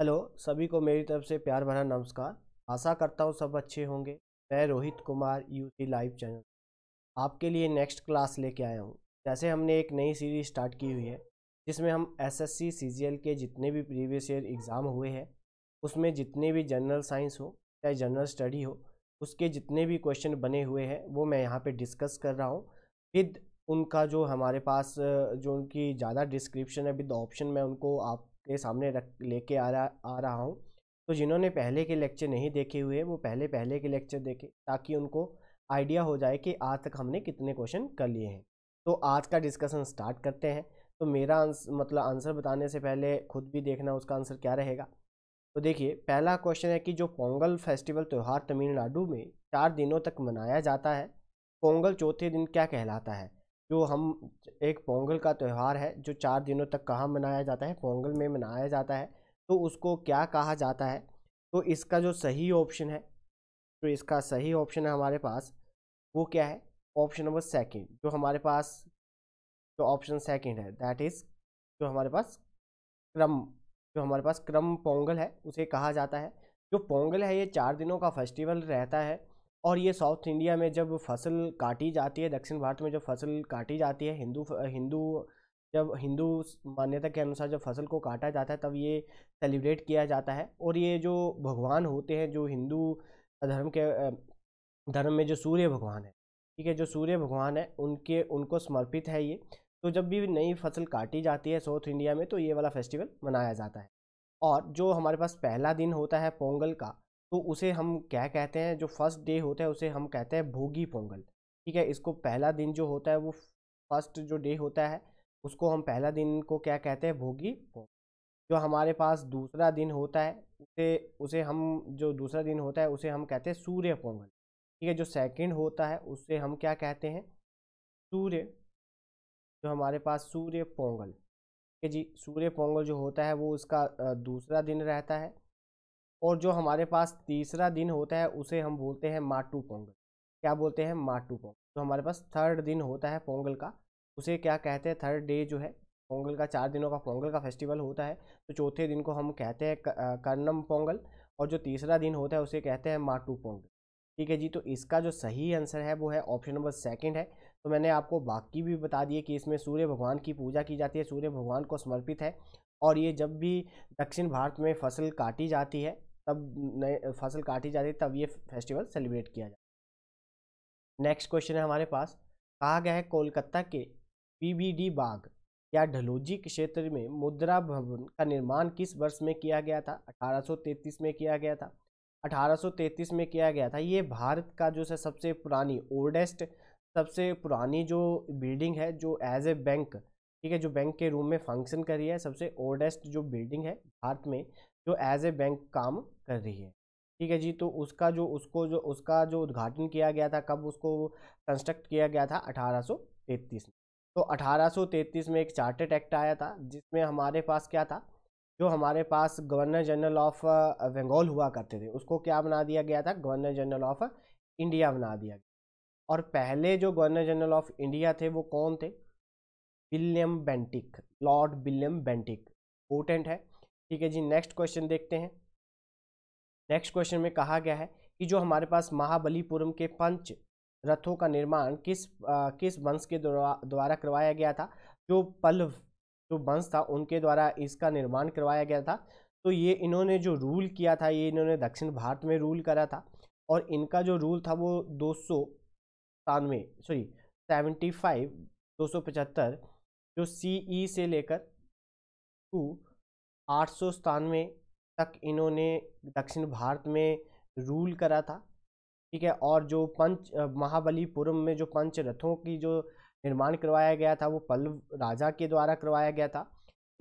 hello सभी को मेरी तरफ से प्यार भरा नमस्कार आशा करता हूँ सब अच्छे होंगे मैं Rohit Kumar UC live channel आपके लिए नेक्स्ट क्लास लेके आया हूँ जैसे हमने एक नई सीरीज स्टार्ट की हुई है जिसमें हम एसएससी सीजीएल के जितने भी प्रीवियस ईयर एग्ज़ाम हुए हैं उसमें जितने भी जनरल साइंस हो चाहे जनरल स्टडी हो उसके जितने भी क्वेश्चन बने हुए हैं वो मैं यहाँ पर डिस्कस कर रहा हूँ विद उनका जो हमारे पास जो उनकी ज़्यादा डिस्क्रिप्शन है विद ऑप्शन मैं उनको आप के सामने रख लेके आ रहा आ रहा हूँ तो जिन्होंने पहले के लेक्चर नहीं देखे हुए वो पहले पहले के लेक्चर देखें ताकि उनको आइडिया हो जाए कि आज तक हमने कितने क्वेश्चन कर लिए हैं तो आज का डिस्कशन स्टार्ट करते हैं तो मेरा आंसर मतलब आंसर बताने से पहले खुद भी देखना उसका आंसर क्या रहेगा तो देखिए पहला क्वेश्चन है कि जो पोंगल फेस्टिवल त्यौहार तमिलनाडु में चार दिनों तक मनाया जाता है पोंगल चौथे दिन क्या कहलाता है जो हम एक पोंगल का त्यौहार है जो चार दिनों तक कहाँ मनाया जाता है पोंगल में मनाया जाता है तो उसको क्या कहा जाता है तो इसका जो सही ऑप्शन है तो इसका सही ऑप्शन है हमारे पास वो क्या है ऑप्शन नंबर सेकंड जो हमारे पास जो ऑप्शन सेकंड है दैट इज़ जो हमारे पास क्रम जो हमारे पास क्रम पोंगल है उसे कहा जाता है जो पोंगल है ये चार दिनों का फेस्टिवल रहता है और ये साउथ इंडिया में जब फसल काटी जाती है दक्षिण भारत में जब फसल काटी जाती है हिंदू हिंदू जब हिंदू मान्यता के अनुसार जब फसल को काटा जाता है तब ये सेलिब्रेट किया जाता है और ये जो भगवान होते हैं जो हिंदू धर्म के धर्म में जो सूर्य भगवान है ठीक है जो सूर्य भगवान है उनके उनको समर्पित है ये तो जब भी नई फसल काटी जाती है साउथ इंडिया में तो ये वाला फेस्टिवल मनाया जाता है और जो हमारे पास पहला दिन होता है पोंगल का तो उसे हम क्या कहते हैं जो फर्स्ट डे होता है उसे हम कहते हैं भोगी पोंगल ठीक है इसको पहला दिन जो होता है वो फर्स्ट जो डे होता है उसको हम पहला दिन को क्या कहते हैं भोगी पोंगल जो हमारे पास दूसरा दिन होता है उसे उसे हम जो दूसरा दिन होता है उसे हम कहते हैं सूर्य पोंगल ठीक है जो सेकंड होता है उसे हम क्या कहते हैं सूर्य जो हमारे पास सूर्य पोंगल ठीक है जी सूर्य पोंगल जो होता है वो उसका दूसरा दिन रहता है और जो हमारे पास तीसरा दिन होता है उसे हम बोलते हैं माटू पोंगल क्या बोलते हैं माटू पोंगल जो हमारे पास थर्ड दिन होता है पोंगल का उसे क्या कहते हैं थर्ड डे जो है पोंगल का चार दिनों का पोंगल का फेस्टिवल होता है तो चौथे दिन को हम कहते हैं कर्नम पोंगल और जो तीसरा दिन होता है उसे कहते हैं माटू पोंगल ठीक है जी तो इसका जो सही आंसर है वो है ऑप्शन नंबर सेकंड है तो मैंने आपको बाकी भी बता दिए कि इसमें सूर्य भगवान की पूजा की जाती है सूर्य भगवान को समर्पित है और ये जब भी दक्षिण भारत में फसल काटी जाती है तब नए फसल काटी जाती तब ये फेस्टिवल सेलिब्रेट किया जाता है नेक्स्ट क्वेश्चन है हमारे पास कहा गया है कोलकाता के पीबीडी बाग या ढलोजी क्षेत्र में मुद्रा भवन का निर्माण किस वर्ष में किया गया था 1833 में किया गया था 1833 में किया गया था ये भारत का जो है सबसे पुरानी ओल्डेस्ट सबसे पुरानी जो बिल्डिंग है जो एज ए बैंक ठीक है जो बैंक के रूम में फंक्शन करी है सबसे ओल्डेस्ट जो बिल्डिंग है भारत में जो एज ए बैंक काम कर रही है ठीक है जी तो उसका जो उसको जो उसका जो उद्घाटन किया गया था कब उसको कंस्ट्रक्ट किया गया था 1833 में तो 1833 में एक चार्टर्ड एक्ट आया था जिसमें हमारे पास क्या था जो हमारे पास गवर्नर जनरल ऑफ बंगाल हुआ करते थे उसको क्या बना दिया गया था गवर्नर जनरल ऑफ इंडिया बना दिया गया और पहले जो गवर्नर जनरल ऑफ इंडिया थे वो कौन थे William Bentinck lord William Bentinck important है ठीक है जी नेक्स्ट क्वेश्चन देखते हैं नेक्स्ट क्वेश्चन में कहा गया है कि जो हमारे पास महाबलीपुरम के पंच रथों का निर्माण किस आ, किस वंश के द्वारा करवाया गया था जो पल्लव जो वंश था उनके द्वारा इसका निर्माण करवाया गया था तो ये इन्होंने जो रूल किया था ये इन्होंने दक्षिण भारत में रूल करा था और इनका जो रूल था वो दो सौ सॉरी सेवेंटी फाइव दो सौ पचहत्तर जो सी ई e से लेकर टू आठ सौ सतानवे तक इन्होंने दक्षिण भारत में रूल करा था ठीक है और जो पंच महाबलीपुरम में जो पंच रथों की जो निर्माण करवाया गया था वो पल्लव राजा के द्वारा करवाया गया था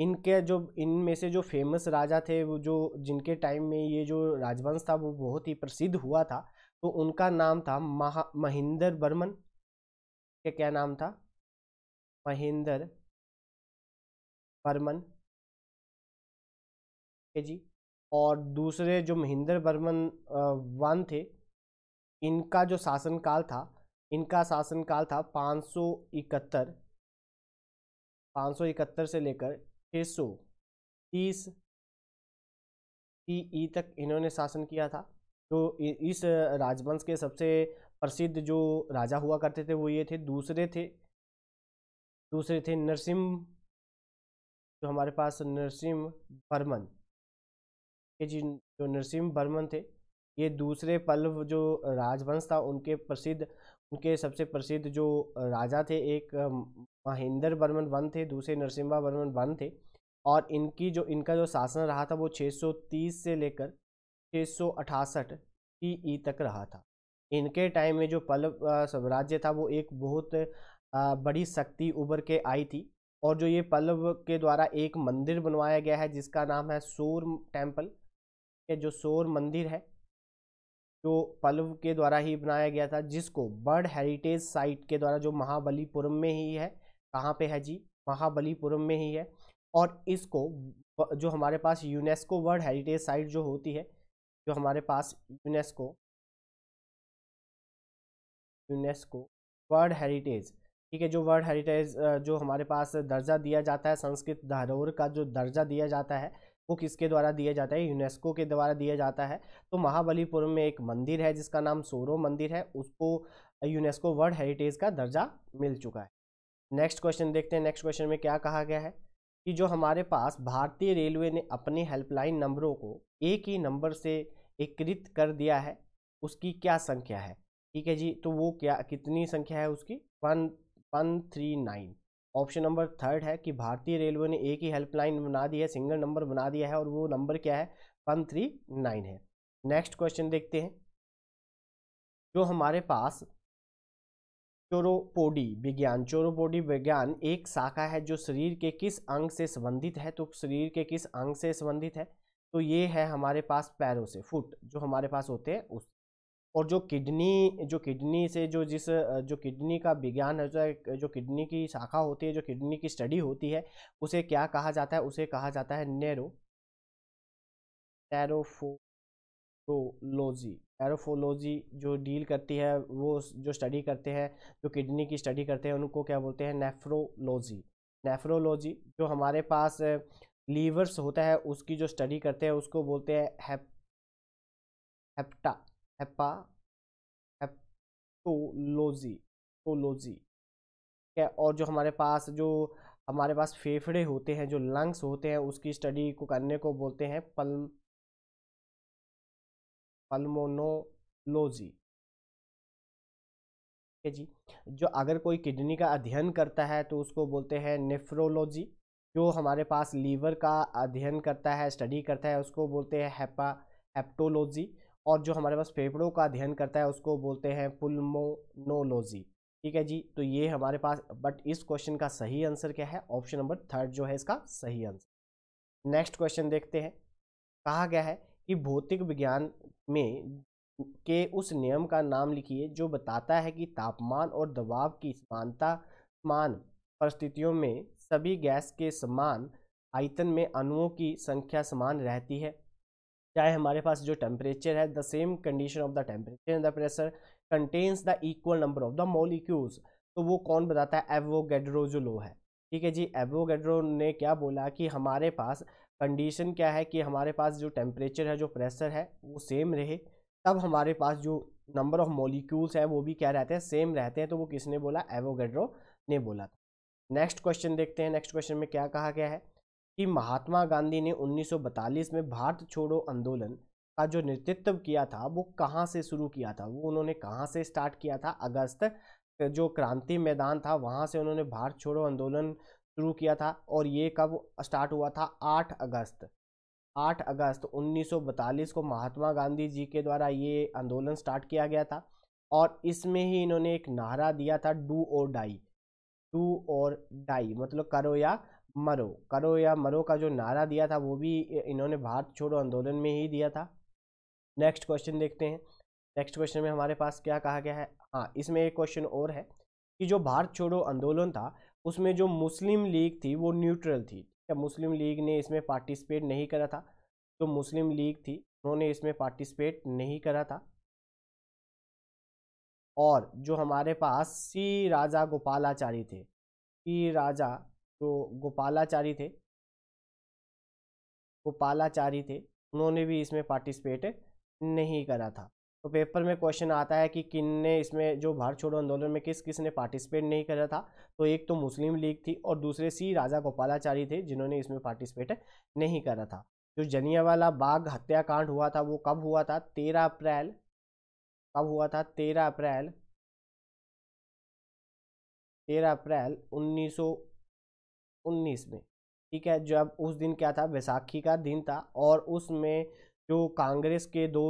इनके जो इनमें से जो फेमस राजा थे वो जो जिनके टाइम में ये जो राजवंश था वो बहुत ही प्रसिद्ध हुआ था तो उनका नाम था महा महिंदर बर्मन के क्या नाम था महिंदर बर्मन जी और दूसरे जो महेंद्र वर्मन वन थे इनका जो शासनकाल था इनका शासनकाल था 571 571 से लेकर छः सौ तीस ई तक इन्होंने शासन किया था तो इस राजवंश के सबसे प्रसिद्ध जो राजा हुआ करते थे वो ये थे दूसरे थे दूसरे थे नरसिम जो हमारे पास नरसिम वर्मन के जी जो नरसिंह बर्मन थे ये दूसरे पल्लव जो राजवंश था उनके प्रसिद्ध उनके सबसे प्रसिद्ध जो राजा थे एक महेंद्र बर्मन वन थे दूसरे नरसिम्हा बर्मन वन थे और इनकी जो इनका जो शासन रहा था वो 630 से लेकर छः सौ ई तक रहा था इनके टाइम में जो पल्लव साम्राज्य था वो एक बहुत बड़ी शक्ति उभर के आई थी और जो ये पल्लव के द्वारा एक मंदिर बनवाया गया है जिसका नाम है सूर टेम्पल के जो सोर मंदिर है जो पल्लव के द्वारा ही बनाया गया था जिसको बर्ड हेरिटेज साइट के द्वारा जो महाबलीपुरम में ही है कहाँ पे है जी महाबलीपुरम में ही है और इसको जो हमारे पास यूनेस्को वर्ल्ड हेरिटेज साइट जो होती है जो हमारे पास यूनेस्को यूनेस्को वर्ल्ड हेरिटेज ठीक है जो वर्ल्ड हेरिटेज जो हमारे पास दर्जा दिया जाता है संस्कृत धरोहर का जो दर्जा दिया जाता है वो किसके द्वारा दिया जाता है यूनेस्को के द्वारा दिया जाता है तो महाबलीपुरम में एक मंदिर है जिसका नाम सोरो मंदिर है उसको यूनेस्को वर्ल्ड हेरिटेज का दर्जा मिल चुका है नेक्स्ट क्वेश्चन देखते हैं नेक्स्ट क्वेश्चन में क्या कहा गया है कि जो हमारे पास भारतीय रेलवे ने अपने हेल्पलाइन नंबरों को एक ही नंबर से एकीकृत कर दिया है उसकी क्या संख्या है ठीक है जी तो वो क्या कितनी संख्या है उसकी one one three nine option number third है कि भारतीय रेलवे ने एक ही हेल्पलाइन बना दी है सिंगल नंबर बना दिया है और वो नंबर क्या है वन थ्री नाइन है नेक्स्ट क्वेश्चन देखते हैं जो हमारे पास चोरोपोडी विज्ञान चोरोपोडी विज्ञान एक शाखा है जो शरीर के किस अंग से संबंधित है तो शरीर के किस अंग से संबंधित है तो ये है हमारे पास पैरों से फुट जो हमारे पास होते हैं उस और जो किडनी जो किडनी से जो जिस जो किडनी का विज्ञान है जो जो किडनी की शाखा होती है जो किडनी की स्टडी होती है उसे क्या कहा जाता है उसे कहा जाता है नेरो एरोफोलोजी एरोफोलोजी जो डील करती है वो जो स्टडी करते हैं जो किडनी की स्टडी करते हैं उनको क्या बोलते हैं नेफ्रोलॉजी नेफ्रोलॉजी जो हमारे पास लीवर्स होता है उसकी जो स्टडी करते हैं उसको बोलते हैं हेप हेप्टा हेपा टोलोजी ठीक है और जो हमारे पास जो हमारे पास फेफड़े होते हैं जो लंग्स होते हैं उसकी स्टडी को करने को बोलते हैं पल पल्मोनोलोजी ठीक है जी जो अगर कोई किडनी का अध्ययन करता है तो उसको बोलते हैं नेफ्रोलॉजी जो हमारे पास लीवर का अध्ययन करता है स्टडी करता है उसको बोलते हैं हेपा हेप्टोलॉजी और जो हमारे पास फेफड़ों का अध्ययन करता है उसको बोलते हैं पुलमोनोलॉजी ठीक है जी तो ये हमारे पास बट इस क्वेश्चन का सही आंसर क्या है ऑप्शन नंबर थर्ड जो है इसका सही आंसर नेक्स्ट क्वेश्चन देखते हैं कहा गया है कि भौतिक विज्ञान में के उस नियम का नाम लिखिए जो बताता है कि तापमान और दबाव की समानता समान परिस्थितियों में सभी गैस के समान आयतन में अणुओं की संख्या समान रहती है चाहे हमारे पास जो टेम्परेचर है the same condition of the temperature and the pressure contains the equal number of the molecules तो वो कौन बताता है एवोगेड्रो जो लो है ठीक है जी एवोगेड्रो ने क्या बोला कि हमारे पास कंडीशन क्या है कि हमारे पास जो टेम्परेचर है जो प्रेशर है वो सेम रहे तब हमारे पास जो नंबर ऑफ मोलिक्यूल्स है वो भी क्या रहते हैं सेम रहते हैं तो वो किसने बोला एवोगेड्रो ने बोला था नेक्स्ट क्वेश्चन देखते हैं नेक्स्ट क्वेश्चन में क्या कहा गया है कि महात्मा गांधी ने 1942 में भारत छोड़ो आंदोलन का जो नेतृत्व किया था वो कहाँ से शुरू किया था वो उन्होंने कहाँ से स्टार्ट किया था अगस्त जो क्रांति मैदान था वहाँ से उन्होंने भारत छोड़ो आंदोलन शुरू किया था और ये कब स्टार्ट हुआ था 8 अगस्त 8 अगस्त 1942 को महात्मा गांधी जी के द्वारा ये आंदोलन स्टार्ट किया गया था और इसमें ही इन्होंने एक नारा दिया था डू और डाई डू और डाई मतलब करो या मरो करो या मरो का जो नारा दिया था वो भी इन्होंने भारत छोड़ो आंदोलन में ही दिया था नेक्स्ट क्वेश्चन देखते हैं नेक्स्ट क्वेश्चन में हमारे पास क्या कहा गया है हाँ इसमें एक क्वेश्चन और है कि जो भारत छोड़ो आंदोलन था उसमें जो मुस्लिम लीग थी वो न्यूट्रल थी क्या मुस्लिम लीग ने इसमें पार्टिसिपेट नहीं करा था जो तो मुस्लिम लीग थी उन्होंने इसमें पार्टिसिपेट नहीं करा था और जो हमारे पास सी राजा गोपालाचारी थे सी राजा जो तो गोपालाचारी थे गोपालाचारी थे उन्होंने भी इसमें पार्टिसिपेट नहीं करा था तो पेपर में क्वेश्चन आता है कि किन ने इसमें जो भारत छोड़ो आंदोलन में किस किस ने पार्टिसिपेट नहीं करा था तो एक तो मुस्लिम लीग थी और दूसरे सी राजा गोपालाचारी थे जिन्होंने इसमें पार्टिसिपेट नहीं करा था जो जनियावाला बाग हत्याकांड हुआ था वो कब हुआ था तेरह अप्रैल कब हुआ था तेरह अप्रैल तेरह अप्रैल उन्नीस सौ 19 में ठीक है जब उस दिन क्या था बैसाखी का दिन था और उसमें जो कांग्रेस के दो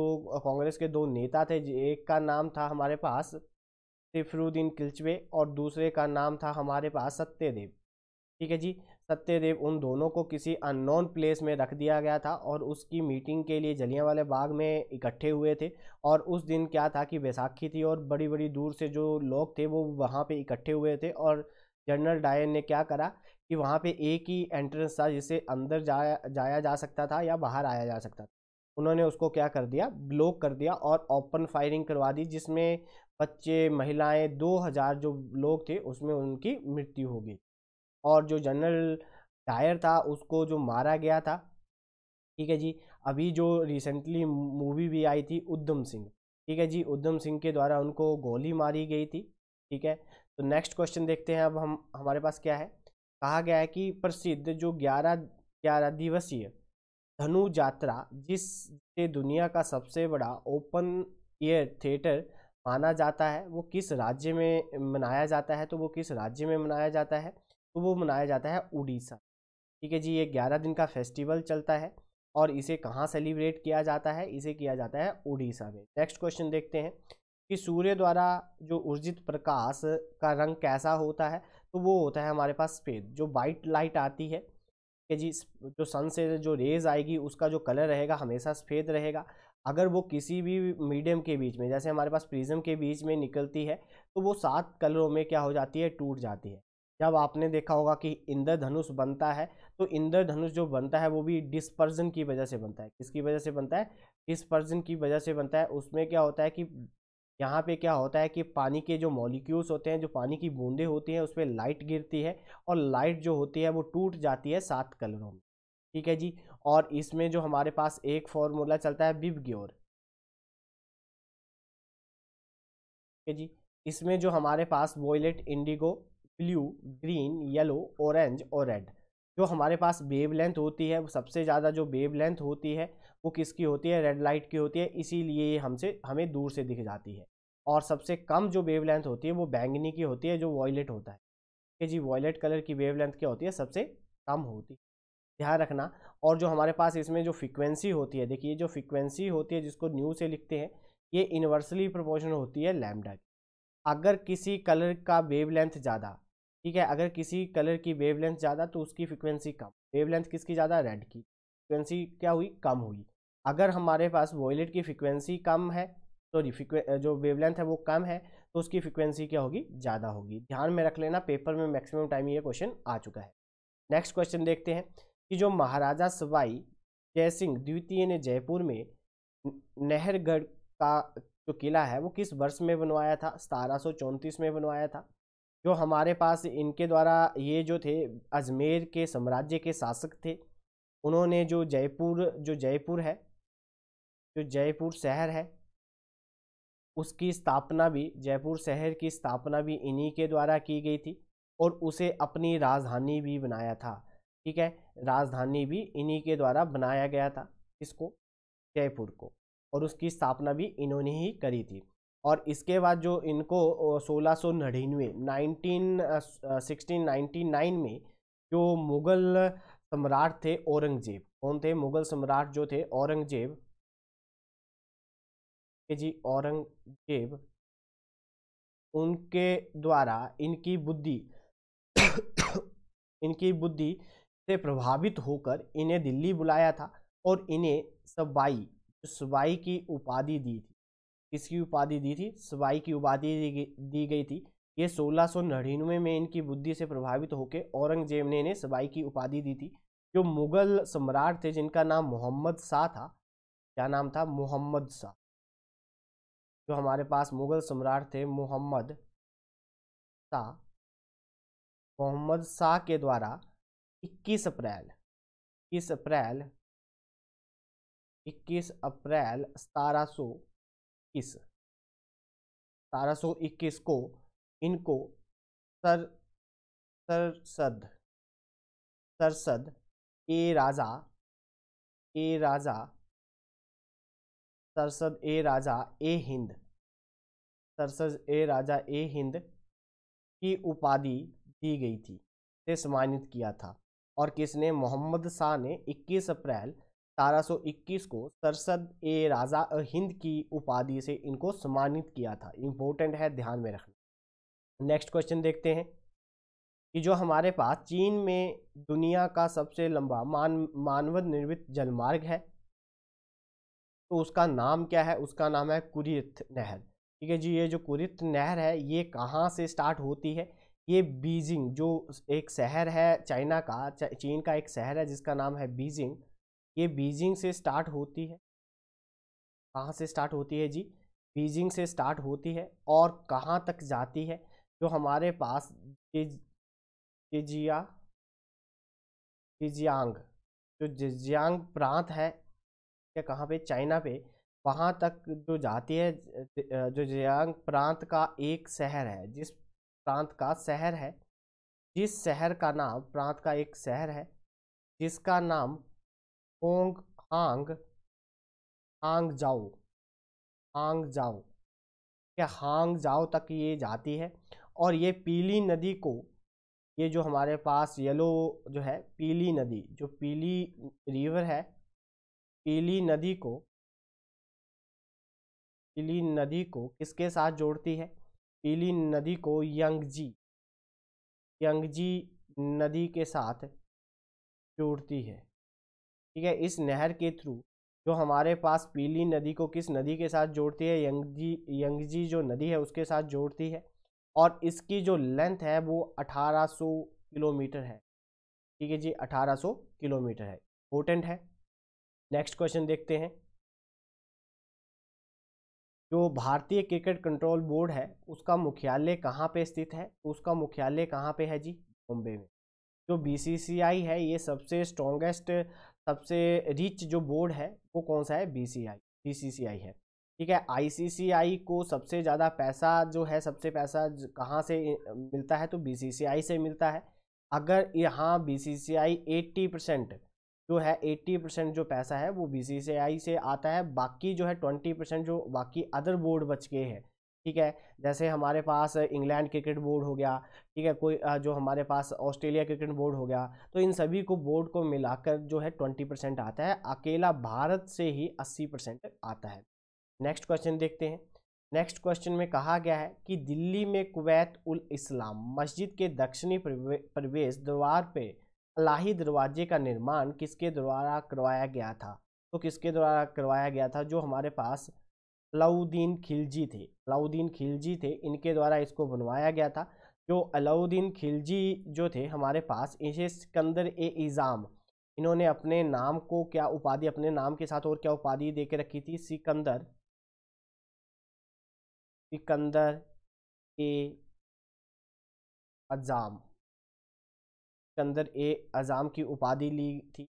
कांग्रेस के दो नेता थे एक का नाम था हमारे पास सिफरुद्दीन किल्चवे और दूसरे का नाम था हमारे पास सत्यदेव ठीक है जी सत्यदेव उन दोनों को किसी अननोन प्लेस में रख दिया गया था और उसकी मीटिंग के लिए वाले बाग में इकट्ठे हुए थे और उस दिन क्या था कि बैसाखी थी और बड़ी बड़ी दूर से जो लोग थे वो वहाँ पे इकट्ठे हुए थे और जनरल डायर ने क्या करा कि वहाँ पे एक ही एंट्रेंस था जिसे अंदर जाया जाया जा सकता था या बाहर आया जा सकता था उन्होंने उसको क्या कर दिया ब्लॉक कर दिया और ओपन फायरिंग करवा दी जिसमें बच्चे महिलाएं 2000 जो लोग थे उसमें उनकी मृत्यु हो गई और जो जनरल डायर था उसको जो मारा गया था ठीक है जी अभी जो रिसेंटली मूवी भी आई थी उद्धम सिंह ठीक है जी उद्धम सिंह के द्वारा उनको गोली मारी गई थी ठीक है तो नेक्स्ट क्वेश्चन देखते हैं अब हम हमारे पास क्या है कहा गया है कि प्रसिद्ध जो ग्यारह ग्यारह दिवसीय धनु यात्रा जिसे दुनिया का सबसे बड़ा ओपन एयर थिएटर माना जाता है वो किस राज्य में मनाया जाता है तो वो किस राज्य में मनाया जाता है तो वो मनाया जाता है उड़ीसा ठीक है जी ये ग्यारह दिन का फेस्टिवल चलता है और इसे कहाँ सेलिब्रेट किया जाता है इसे किया जाता है उड़ीसा में नेक्स्ट क्वेश्चन देखते हैं कि सूर्य द्वारा जो ऊर्जित प्रकाश का रंग कैसा होता है तो वो होता है हमारे पास सफ़ेद जो वाइट लाइट आती है कि जी जो सन से जो रेज़ आएगी उसका जो कलर रहेगा हमेशा सफ़ेद रहेगा अगर वो किसी भी मीडियम के बीच में जैसे हमारे पास प्रिज्म के बीच में निकलती है तो वो सात कलरों में क्या हो जाती है टूट जाती है जब आपने देखा होगा कि इंद्रधनुष बनता है तो इंद्रधनुष जो बनता है वो भी डिस्पर्जन की वजह से बनता है किसकी वजह से बनता है डिस्पर्जन की वजह से बनता है उसमें क्या होता है कि यहाँ पे क्या होता है कि पानी के जो मॉलिक्यूल्स होते हैं जो पानी की बूंदें होती हैं उस पर लाइट गिरती है और लाइट जो होती है वो टूट जाती है सात कलरों में ठीक है जी और इसमें जो हमारे पास एक फॉर्मूला चलता है बिब ग्योर ठीक है जी इसमें जो हमारे पास violet indigo blue green yellow orange और रेड जो हमारे पास बेब लेंथ होती है सबसे ज़्यादा जो बेब लेंथ होती है वो किसकी होती है रेड लाइट की होती है इसीलिए ये हमसे हमें दूर से दिख जाती है और सबसे कम जो वेव लेंथ होती है वो बैंगनी की होती है जो वॉयलेट होता है ठीक है जी वॉयलेट कलर की वेव लेंथ क्या होती है सबसे कम होती है ध्यान रखना और जो हमारे पास इसमें जो फ्रिक्वेंसी होती है देखिए जो फ्रिक्वेंसी होती है जिसको न्यू से लिखते हैं ये इन्वर्सली प्रोपोर्शनल होती है लैमडा की अगर किसी कलर का वेव लेंथ ज़्यादा ठीक है अगर किसी कलर की वेव लेंथ ज़्यादा तो उसकी फ्रिक्वेंसी कम वेव लेंथ किसकी ज़्यादा रेड की फ्रिक्वेंसी क्या हुई कम हुई अगर हमारे पास वॉयलेट की फ्रिक्वेंसी कम है सॉरी तो जो वेवलेंथ है वो कम है तो उसकी फ्रिक्वेंसी क्या होगी ज़्यादा होगी ध्यान में रख लेना पेपर में मैक्सिमम टाइम ये क्वेश्चन आ चुका है नेक्स्ट क्वेश्चन देखते हैं कि जो महाराजा सवाई जय सिंह द्वितीय ने जयपुर में नहरगढ़ का जो किला है वो किस वर्ष में बनवाया था सतारह में बनवाया था जो हमारे पास इनके द्वारा ये जो थे अजमेर के साम्राज्य के शासक थे उन्होंने जो जयपुर जो जयपुर है जो जयपुर शहर है उसकी स्थापना भी जयपुर शहर की स्थापना भी इन्हीं के द्वारा की गई थी और उसे अपनी राजधानी भी बनाया था ठीक है राजधानी भी इन्हीं के द्वारा बनाया गया था इसको जयपुर को और उसकी स्थापना भी इन्होंने ही करी थी और इसके बाद जो इनको सोलह सौ नड़िनवे नाइनटीन सिक्सटीन नाइन्टी नाइन में जो मुग़ल सम्राट थे औरंगज़ेब कौन थे मुग़ल सम्राट जो थे औरंगज़ेब के जी औरंगजेब उनके द्वारा इनकी बुद्धि इनकी बुद्धि से प्रभावित होकर इन्हें दिल्ली बुलाया था और इन्हें सबाई सबाई की उपाधि दी थी किसकी उपाधि दी थी सबाई की उपाधि दी गई थी ये सोलह सौ नड़िनवे में इनकी बुद्धि से प्रभावित होकर औरंगजेब ने इन्हें सबाई की उपाधि दी थी जो मुगल सम्राट थे जिनका नाम मोहम्मद शाह था क्या नाम था मोहम्मद शाह जो हमारे पास मुग़ल सम्राट थे मोहम्मद शाह मोहम्मद शाह के द्वारा 21 अप्रैल 21 अप्रैल 21 अप्रैल सतारह सौ इक्कीस सतारह सौ इक्कीस को इनको सर सरसद सरसद ए राजा ए राजा सरसद ए राजा ए हिंद सरसद ए राजा ए हिंद की उपाधि दी गई थी से सम्मानित किया था और किसने मोहम्मद शाह ने 21 अप्रैल 1721 को सरसद ए राजा ए हिंद की उपाधि से इनको सम्मानित किया था इम्पोर्टेंट है ध्यान में रखना नेक्स्ट क्वेश्चन देखते हैं कि जो हमारे पास चीन में दुनिया का सबसे लंबा मान मानव निर्मित जलमार्ग है तो उसका नाम क्या है उसका नाम है कुरित नहर ठीक है जी ये जो कुरित नहर है ये कहाँ से स्टार्ट होती है ये बीजिंग जो एक शहर है चाइना का चीन का एक शहर है जिसका नाम है बीजिंग ये बीजिंग से स्टार्ट होती है कहाँ से स्टार्ट होती है जी बीजिंग से स्टार्ट होती है और कहाँ तक जाती है जो हमारे पास जिजिया जिजियांग जो जिजियांग प्रांत है या कहाँ पे चाइना पे वहाँ तक जो जाती है जो जियांग प्रांत का एक शहर है जिस प्रांत का शहर है जिस शहर का नाम प्रांत का एक शहर है जिसका नाम होंग हांग हांग जाओ हांग जाओ या हांग जाओ तक ये जाती है और ये पीली नदी को ये जो हमारे पास येलो जो है पीली नदी जो पीली रिवर है पीली नदी को पीली नदी को किसके साथ जोड़ती है पीली नदी को यंगजी यंगजी नदी के साथ जोड़ती है ठीक है इस नहर के थ्रू जो हमारे पास पीली नदी को किस नदी के साथ जोड़ती है यंगजी यंगजी जो नदी है उसके साथ जोड़ती है और इसकी जो लेंथ है वो 1800 किलोमीटर है ठीक है जी 1800 किलोमीटर है इम्पोर्टेंट है नेक्स्ट क्वेश्चन देखते हैं जो भारतीय क्रिकेट कंट्रोल बोर्ड है उसका मुख्यालय कहाँ पे स्थित है उसका मुख्यालय कहाँ पे है जी बॉम्बे में जो बीसीसीआई है ये सबसे स्ट्रॉन्गेस्ट सबसे रिच जो बोर्ड है वो कौन सा है बीसीआई बीसीसीआई है ठीक है आईसीसीआई को सबसे ज़्यादा पैसा जो है सबसे पैसा कहाँ से मिलता है तो बी से मिलता है अगर यहाँ आई एट्टी परसेंट जो है 80 परसेंट जो पैसा है वो बीसीसीआई से आता है बाकी जो है 20 परसेंट जो बाकी अदर बोर्ड बच गए हैं ठीक है जैसे हमारे पास इंग्लैंड क्रिकेट बोर्ड हो गया ठीक है कोई जो हमारे पास ऑस्ट्रेलिया क्रिकेट बोर्ड हो गया तो इन सभी को बोर्ड को मिलाकर जो है ट्वेंटी परसेंट आता है अकेला भारत से ही अस्सी परसेंट आता है नेक्स्ट क्वेश्चन देखते हैं नेक्स्ट क्वेश्चन में कहा गया है कि दिल्ली में कुवैत उल इस्लाम मस्जिद के दक्षिणी प्रवेश द्वार पर अलाही दरवाजे का निर्माण किसके द्वारा करवाया गया था तो किसके द्वारा करवाया गया था जो हमारे पास अलाउद्दीन खिलजी थे अलाउद्दीन खिलजी थे इनके द्वारा इसको बनवाया गया था जो अलाउद्दीन खिलजी जो थे हमारे पास इसे सिकंदर ए इज़ाम इन्होंने अपने नाम को क्या उपाधि अपने नाम के साथ और क्या उपाधि दे के रखी थी सिकंदर सिकंदर ए अजाम सिकंदर ए अज़ाम की उपाधि ली थी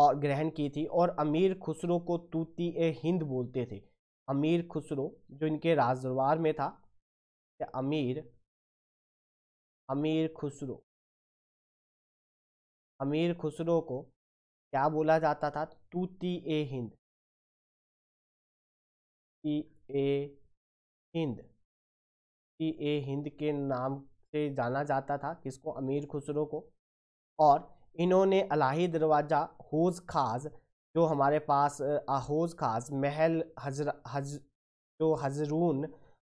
और ग्रहण की थी और अमीर खुसरो को तूती ए हिंद बोलते थे अमीर खुसरो जो इनके राजदरबार में था अमीर अमीर खुसरो अमीर खुसरो को क्या बोला जाता था तूती ए हिंद ती ए हिंद ती ए हिंद के नाम से जाना जाता था किसको अमीर खुसरो को और इन्होंने अलाही दरवाज़ा होज खास जो हमारे पास आहोज खास महल हजर हज जो हजरून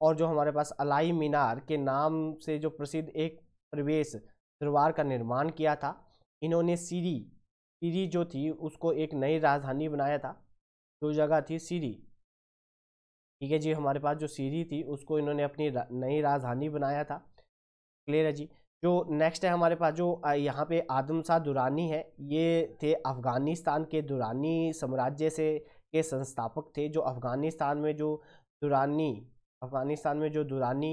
और जो हमारे पास अलाई मीनार के नाम से जो प्रसिद्ध एक प्रवेश दरबार का निर्माण किया था इन्होंने सीरी सीरी जो थी उसको एक नई राजधानी बनाया था जो जगह थी सीरी ठीक है जी हमारे पास जो सीरी थी उसको इन्होंने अपनी रा, नई राजधानी बनाया था क्लियर है जी जो नेक्स्ट है हमारे पास जो यहाँ पे आदम शाह दुरानी है ये थे अफ़गानिस्तान के दुरानी साम्राज्य से के संस्थापक थे जो अफ़गानिस्तान में जो दुरानी अफ़गानिस्तान में जो दुरानी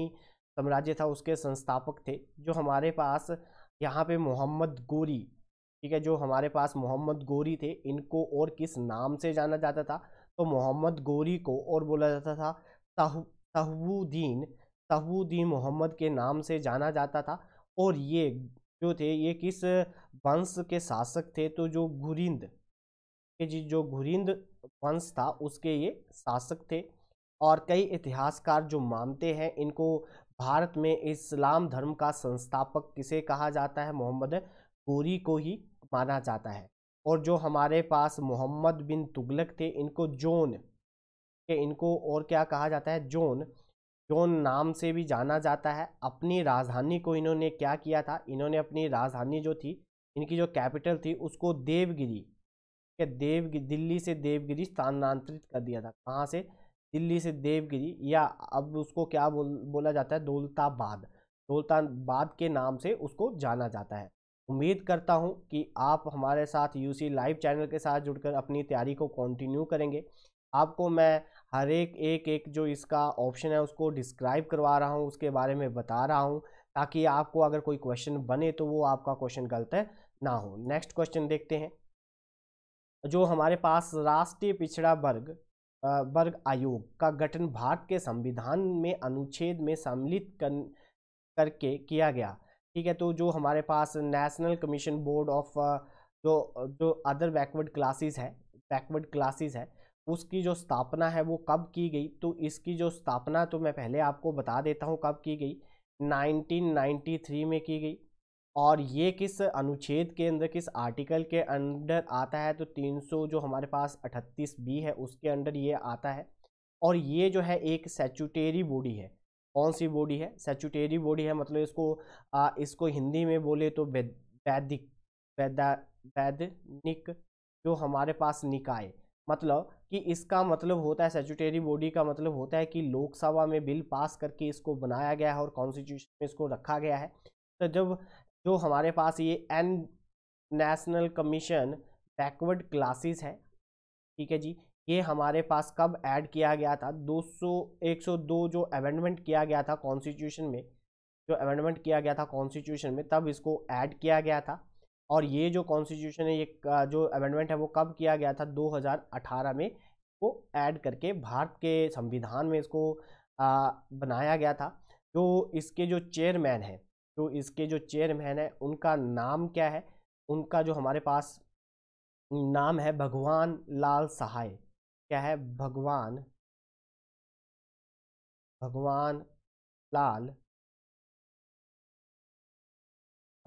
साम्राज्य था उसके संस्थापक थे जो हमारे पास यहाँ पे मोहम्मद गोरी ठीक है जो हमारे पास मोहम्मद गोरी थे इनको और किस नाम से जाना जाता था तो मोहम्मद गोरी को और बोला जाता था तहबुद्दीन तहबुद्दीन मोहम्मद के नाम से जाना जाता था और ये जो थे ये किस वंश के शासक थे तो जो घुरिंद के जी जो घुरिंद वंश था उसके ये शासक थे और कई इतिहासकार जो मानते हैं इनको भारत में इस्लाम धर्म का संस्थापक किसे कहा जाता है मोहम्मद गोरी को ही माना जाता है और जो हमारे पास मोहम्मद बिन तुगलक थे इनको जोन के इनको और क्या कहा जाता है जोन जो नाम से भी जाना जाता है अपनी राजधानी को इन्होंने क्या किया था इन्होंने अपनी राजधानी जो थी इनकी जो कैपिटल थी उसको देवगिरी देव दिल्ली से देवगिरी स्थानांतरित कर दिया था कहाँ से दिल्ली से देवगिरी या अब उसको क्या बोल बोला जाता है दौलताबाद दौलताबाद के नाम से उसको जाना जाता है उम्मीद करता हूँ कि आप हमारे साथ यूसी लाइव चैनल के साथ जुड़कर अपनी तैयारी को कंटिन्यू करेंगे आपको मैं हर एक एक एक जो इसका ऑप्शन है उसको डिस्क्राइब करवा रहा हूँ उसके बारे में बता रहा हूँ ताकि आपको अगर कोई क्वेश्चन बने तो वो आपका क्वेश्चन गलत है ना हो नेक्स्ट क्वेश्चन देखते हैं जो हमारे पास राष्ट्रीय पिछड़ा वर्ग वर्ग आयोग का गठन भारत के संविधान में अनुच्छेद में सम्मिलित कर करके किया गया ठीक है तो जो हमारे पास नेशनल कमीशन बोर्ड ऑफ जो जो अदर बैकवर्ड क्लासेस है बैकवर्ड क्लासेस है उसकी जो स्थापना है वो कब की गई तो इसकी जो स्थापना तो मैं पहले आपको बता देता हूँ कब की गई 1993 में की गई और ये किस अनुच्छेद के अंदर किस आर्टिकल के अंडर आता है तो 300 जो हमारे पास 38 बी है उसके अंडर ये आता है और ये जो है एक सेचुटेरी बॉडी है कौन सी बॉडी है सेचुटेरी बॉडी है मतलब इसको आ, इसको हिंदी में बोले तो वैदिक वैदा वैदनिक जो हमारे पास निकाय मतलब कि इसका मतलब होता है सेचुटेरी बॉडी का मतलब होता है कि लोकसभा में बिल पास करके इसको बनाया गया है और कॉन्स्टिट्यूशन में इसको रखा गया है तो जब जो हमारे पास ये N national commission backward classes है ठीक है जी ये हमारे पास कब ऐड किया गया था 200 102 जो अमेंडमेंट किया गया था कॉन्स्टिट्यूशन में जो अमेंडमेंट किया गया था कॉन्स्टिट्यूशन में तब इसको ऐड किया गया था और ये जो कॉन्स्टिट्यूशन है ये जो अमेंडमेंट है वो कब किया गया था 2018 में वो ऐड करके भारत के संविधान में इसको आ, बनाया गया था जो तो इसके जो चेयरमैन है जो इसके जो चेयरमैन है उनका नाम क्या है उनका जो हमारे पास नाम है भगवान लाल सहाय क्या है भगवान भगवान लाल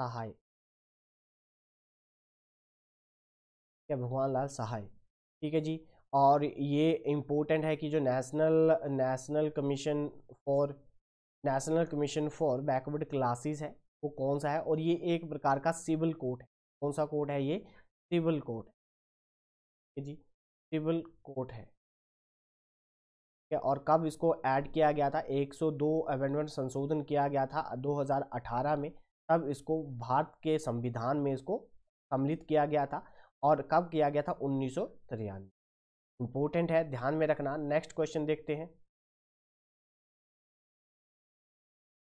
सहाय या भगवान लाल सहाय ठीक है जी और ये इम्पोर्टेंट है कि जो national national commission for national commission for backward classes है वो कौन सा है और ये एक प्रकार का सिविल कोर्ट है कौन सा कोर्ट है ये सिविल ठीक है जी सिविल कोर्ट है ठीक है और कब इसको ऐड किया गया था 102 अमेंडमेंट संशोधन किया गया था 2018 में तब इसको भारत के संविधान में इसको सम्मिलित किया गया था और कब किया गया था उन्नीस सौ इंपॉर्टेंट है ध्यान में रखना नेक्स्ट क्वेश्चन देखते हैं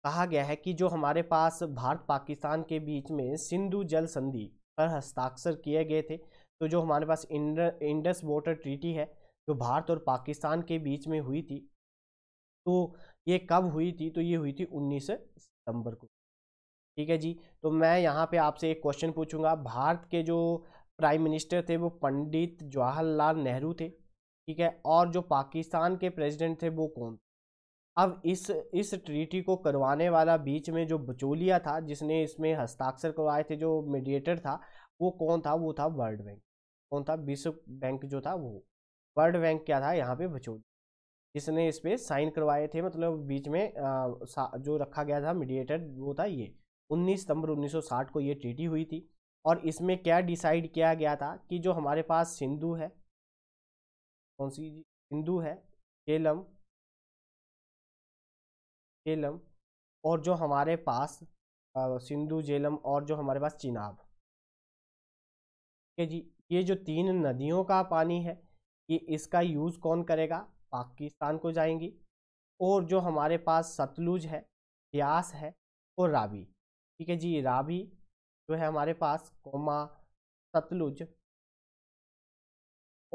कहा गया है कि जो हमारे पास भारत पाकिस्तान के बीच में सिंधु जल संधि पर हस्ताक्षर किए गए थे तो जो हमारे पास इंडस वाटर ट्रीटी है जो भारत और पाकिस्तान के बीच में हुई थी तो ये कब हुई थी तो ये हुई थी 19 सितंबर को ठीक है जी तो मैं यहाँ पे आपसे एक क्वेश्चन पूछूंगा भारत के जो प्राइम मिनिस्टर थे वो पंडित जवाहरलाल नेहरू थे ठीक है और जो पाकिस्तान के प्रेसिडेंट थे वो कौन थे अब इस इस ट्रीटी को करवाने वाला बीच में जो बचोलिया था जिसने इसमें हस्ताक्षर करवाए थे जो मीडिएटर था वो कौन था वो था वर्ल्ड बैंक कौन था विश्व बैंक जो था वो वर्ल्ड बैंक क्या था यहाँ पे बचोली जिसने इस पर साइन करवाए थे मतलब बीच में आ, जो रखा गया था मीडिएटर वो था ये उन्नीस सितंबर उन्नीस को ये ट्रीटी हुई थी और इसमें क्या डिसाइड किया गया था कि जो हमारे पास सिंधु है कौन सी सिंधु है केलम केलम और जो हमारे पास सिंधु जेलम और जो हमारे पास चिनाब ठीक है जी ये जो तीन नदियों का पानी है ये इसका यूज़ कौन करेगा पाकिस्तान को जाएंगी और जो हमारे पास सतलुज है ब्यास है और रावी ठीक है जी रावी जो है हमारे पास कोमा सतलुज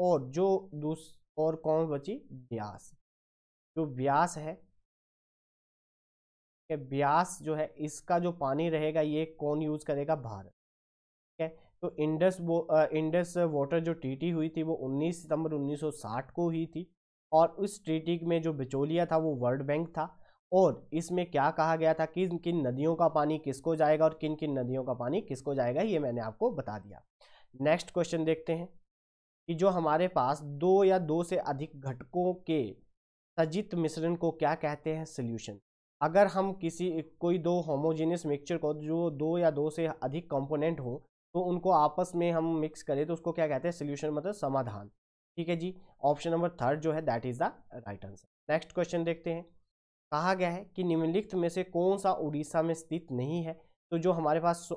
और जो दूस और कौन बची ब्यास जो ब्यास है के ब्यास जो है इसका जो पानी रहेगा ये कौन यूज़ करेगा भारत ठीक है तो इंडस वो इंडस वाटर जो टीटी हुई थी वो 19 सितंबर 1960 को हुई थी और उस ट्रीटी में जो बिचौलिया था वो वर्ल्ड बैंक था और इसमें क्या कहा गया था किन किन नदियों का पानी किसको जाएगा और किन किन नदियों का पानी किसको जाएगा ये मैंने आपको बता दिया नेक्स्ट क्वेश्चन देखते हैं कि जो हमारे पास दो या दो से अधिक घटकों के सजित मिश्रण को क्या कहते हैं सोल्यूशन अगर हम किसी कोई दो होमोजेनियस मिक्सचर को जो दो या दो से अधिक कंपोनेंट हो तो उनको आपस में हम मिक्स करें तो उसको क्या कहते हैं सोल्यूशन मतलब समाधान ठीक है जी ऑप्शन नंबर थर्ड जो है that is the right answer next question देखते हैं कहा गया है कि निम्नलिखित में से कौन सा उड़ीसा में स्थित नहीं है तो जो हमारे पास सो,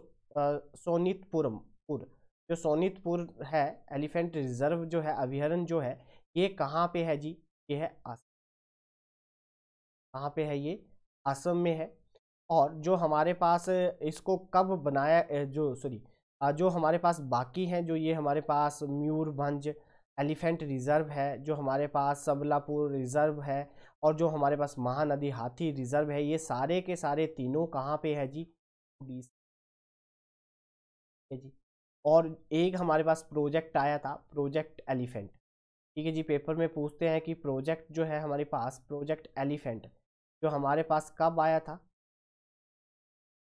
पुर जो सोनितपुर है एलिफेंट रिजर्व जो है अभ्यारण जो है ये कहाँ पे है जी ये है आसाम कहाँ पे है ये असम में है और जो हमारे पास इसको कब बनाया जो सॉरी जो हमारे पास बाकी हैं जो ये हमारे पास म्यूरभंज एलिफेंट रिज़र्व है जो हमारे पास सबलापुर रिज़र्व है और जो हमारे पास महानदी हाथी रिजर्व है ये सारे के सारे तीनों कहाँ पे है जी जी और एक हमारे पास प्रोजेक्ट आया था प्रोजेक्ट एलिफेंट ठीक है जी पेपर में पूछते हैं कि प्रोजेक्ट जो है हमारे पास प्रोजेक्ट एलिफेंट जो हमारे पास कब आया था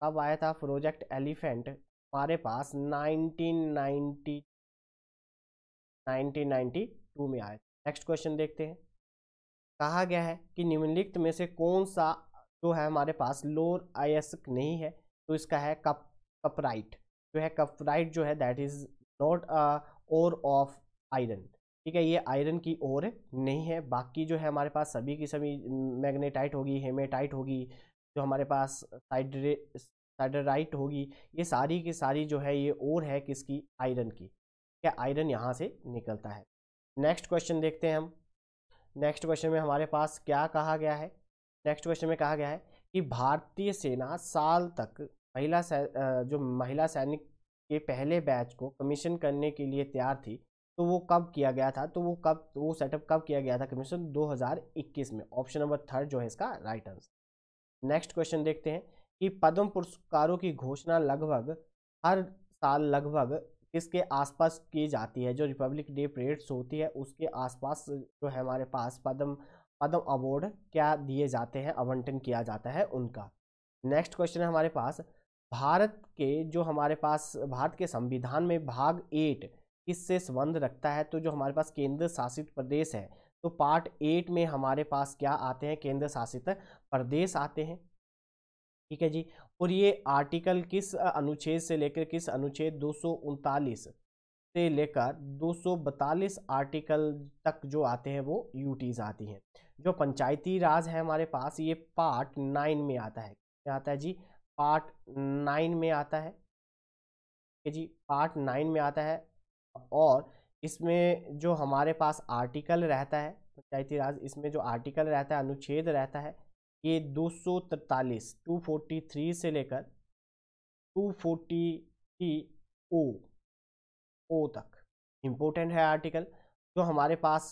कब आया था प्रोजेक्ट एलिफेंट हमारे पास 1990 1992 में आया नेक्स्ट क्वेश्चन देखते हैं कहा गया है कि निम्नलिखित में से कौन सा जो है हमारे पास लोअर अयस्क नहीं है तो इसका है कप कपराइट जो है कपराइट जो है that is not ore of iron ठीक है ये आयरन की ओर नहीं है बाकी जो है हमारे पास सभी की सभी मैग्नेटाइट होगी हेमेटाइट होगी जो हमारे पास साइडराइट होगी ये सारी की सारी जो है ये ओर है किसकी आयरन की क्या आयरन यहाँ से निकलता है नेक्स्ट क्वेश्चन देखते हैं हम नेक्स्ट क्वेश्चन में हमारे पास क्या कहा गया है नेक्स्ट क्वेश्चन में कहा गया है कि भारतीय सेना साल तक महिला जो महिला सैनिक के पहले बैच को कमीशन करने के लिए तैयार थी तो वो कब किया गया था तो वो कब वो सेटअप कब किया गया था कमीशन 2021 में ऑप्शन नंबर थर्ड जो है इसका राइट आंसर नेक्स्ट क्वेश्चन देखते हैं कि पद्म पुरस्कारों की घोषणा लगभग हर साल लगभग इसके आसपास की जाती है जो रिपब्लिक डे परेड्स होती है उसके आसपास जो है हमारे पास पद्म पद्म अवार्ड क्या दिए जाते हैं आवंटन किया जाता है उनका नेक्स्ट क्वेश्चन है हमारे पास भारत के जो हमारे पास भारत के संविधान में भाग एट किससे संबंध रखता है तो जो हमारे पास केंद्र शासित प्रदेश है तो पार्ट एट में हमारे पास क्या आते हैं केंद्र शासित प्रदेश आते हैं ठीक है जी और ये आर्टिकल किस अनुच्छेद से लेकर किस अनुच्छेद दो से लेकर दो आर्टिकल तक जो आते हैं वो यूटीज आती हैं जो पंचायती राज है हमारे पास ये पार्ट नाइन में आता है क्या आता है जी पार्ट नाइन में आता है जी पार्ट नाइन में आता है और इसमें जो हमारे पास आर्टिकल रहता है पंचायती राज इसमें जो आर्टिकल रहता है अनुच्छेद रहता है ये दो सौ तरतालीस टू फोर्टी थ्री से लेकर two forty three o o तक इम्पोर्टेंट है आर्टिकल जो हमारे पास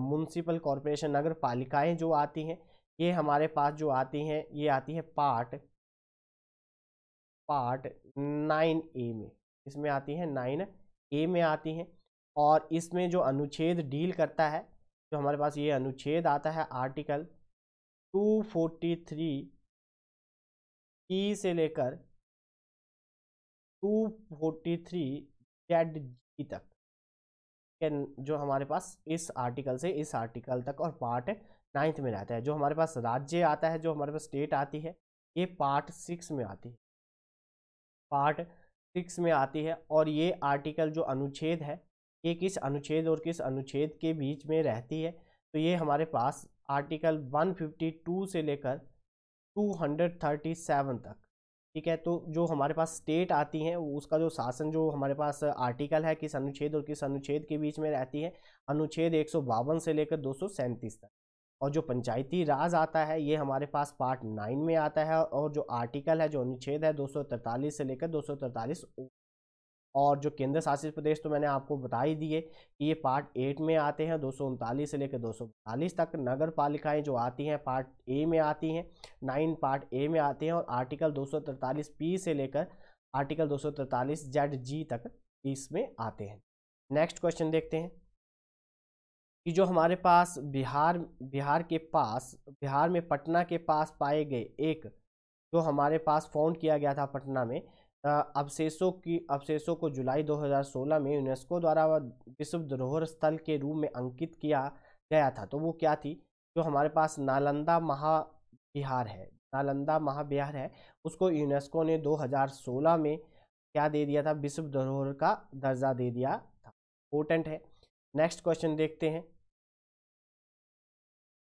म्यूनसिपल कॉरपोरेशन नगर पालिकाएँ जो आती हैं ये हमारे पास जो आती हैं ये आती है पार्ट पार्ट नाइन ए में इसमें आती है नाइन ए में आती हैं और इसमें जो अनुच्छेद डील करता है जो हमारे पास ये अनुच्छेद आता है आर्टिकल 243 ई से लेकर 243 जेड जी तक जो हमारे पास इस आर्टिकल से इस आर्टिकल तक और पार्ट नाइन्थ में रहता है जो हमारे पास राज्य आता है जो हमारे पास स्टेट आती है ये पार्ट सिक्स में आती है पार्ट सिक्स में आती है और ये आर्टिकल जो अनुच्छेद है ये किस अनुच्छेद और किस अनुच्छेद के बीच में रहती है तो ये हमारे पास आर्टिकल 152 से लेकर 237 तक ठीक है तो जो हमारे पास स्टेट आती हैं उसका जो शासन जो हमारे पास आर्टिकल है किस अनुच्छेद और किस अनुच्छेद के बीच में रहती है अनुच्छेद एक से लेकर दो तक और जो पंचायती राज आता है ये हमारे पास पार्ट नाइन में आता है और जो आर्टिकल है जो अनुच्छेद है दो से लेकर 243 और जो केंद्र शासित प्रदेश तो मैंने आपको बता ही दिए कि ये पार्ट एट में आते हैं दो से लेकर दो तक नगर पालिकाएँ जो आती हैं पार्ट ए में आती हैं नाइन पार्ट ए में आती हैं और आर्टिकल दो पी से लेकर आर्टिकल दो जेड जी तक इसमें आते हैं नेक्स्ट क्वेश्चन देखते हैं कि जो हमारे पास बिहार बिहार के पास बिहार में पटना के पास पाए गए एक जो हमारे पास फाउंड किया गया था पटना में अवशेषों की अवशेषों को जुलाई 2016 में यूनेस्को द्वारा विश्व धरोहर स्थल के रूप में अंकित किया गया था तो वो क्या थी जो हमारे पास नालंदा महाविहार है नालंदा महाविहार है उसको यूनेस्को ने 2016 में क्या दे दिया था विश्व धरोहर का दर्जा दे दिया था इम्पोर्टेंट है नेक्स्ट क्वेश्चन देखते हैं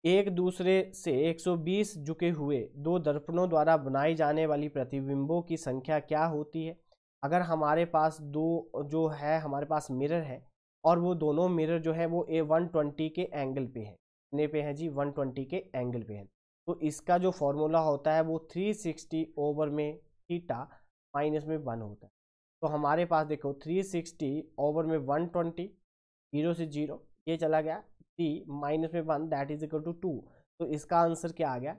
एक दूसरे से 120 झुके हुए दो दर्पणों द्वारा बनाई जाने वाली प्रतिबिंबों की संख्या क्या होती है अगर हमारे पास दो जो है हमारे पास मिरर है और वो दोनों मिरर जो है वो ए वन ट्वेंटी के एंगल पे है कितने पे है जी वन ट्वेंटी के एंगल पे है तो इसका जो फॉर्मूला होता है वो थ्री सिक्सटी ओवर में थीटा माइनस में वन होता है तो हमारे पास देखो थ्री सिक्सटी ओवर में वन ट्वेंटी जीरो से जीरो ये चला गया थ्री माइनस में one that is equal to two तो इसका आंसर क्या आ गया